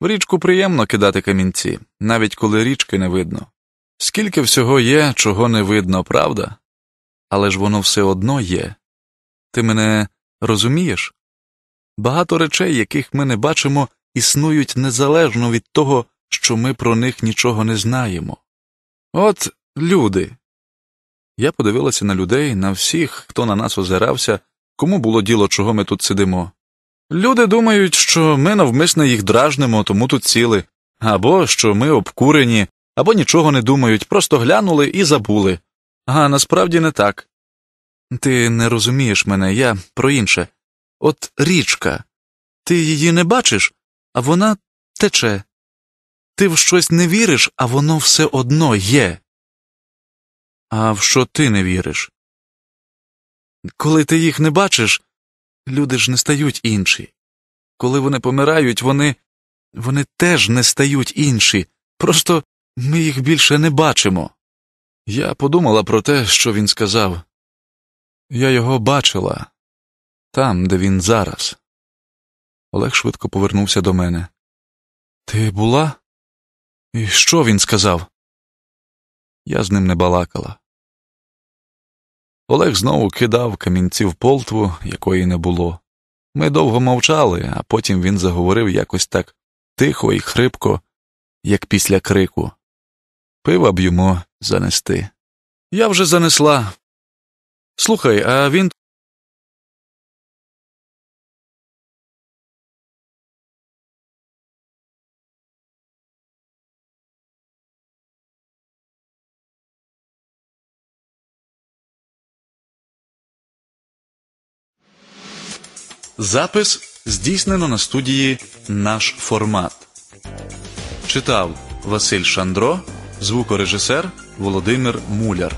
[SPEAKER 1] В річку приємно кидати камінці, навіть коли річки не видно. Скільки всього є, чого не видно, правда? Але ж воно все одно є. Ти мене розумієш? Багато речей, яких ми не бачимо, існують незалежно від того, що ми про них нічого не знаємо. От люди. Я подивилася на людей, на всіх, хто на нас озирався, кому було діло, чого ми тут сидимо. Люди думають, що ми навмисно їх дражнимо, тому тут ціли, або що ми обкурені, або нічого не думають, просто глянули і забули. А насправді не так. Ти не розумієш мене, я про інше. От річка, ти її не бачиш, а вона тече. Ти в щось не віриш, а воно все одно є. А в що ти не віриш? Коли ти їх не бачиш, Люди ж не стають інші. Коли вони помирають, вони вони теж не стають інші, просто ми їх більше не бачимо. Я подумала про те, що він
[SPEAKER 2] сказав я його бачила там, де він зараз. Олег швидко повернувся до мене. Ти була? І що він сказав? Я з ним не балакала. Олег знову кидав камінців полтву, якої не було. Ми
[SPEAKER 1] довго мовчали, а потім він заговорив якось так тихо і хрипко, як
[SPEAKER 2] після крику. Пива б йому занести. Я вже занесла. Слухай, а він Запис
[SPEAKER 1] здійснено на студії Наш формат. Читав Василь Шандро, звукорежисер Володимир Муляр.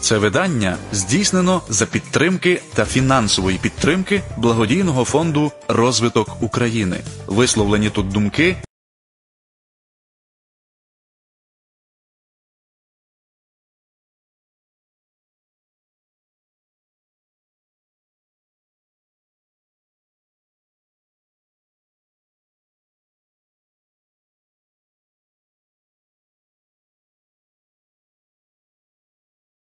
[SPEAKER 1] Це видання здійснено за підтримки та фінансової підтримки благодійного фонду
[SPEAKER 2] Розвиток України. Висловлені тут думки.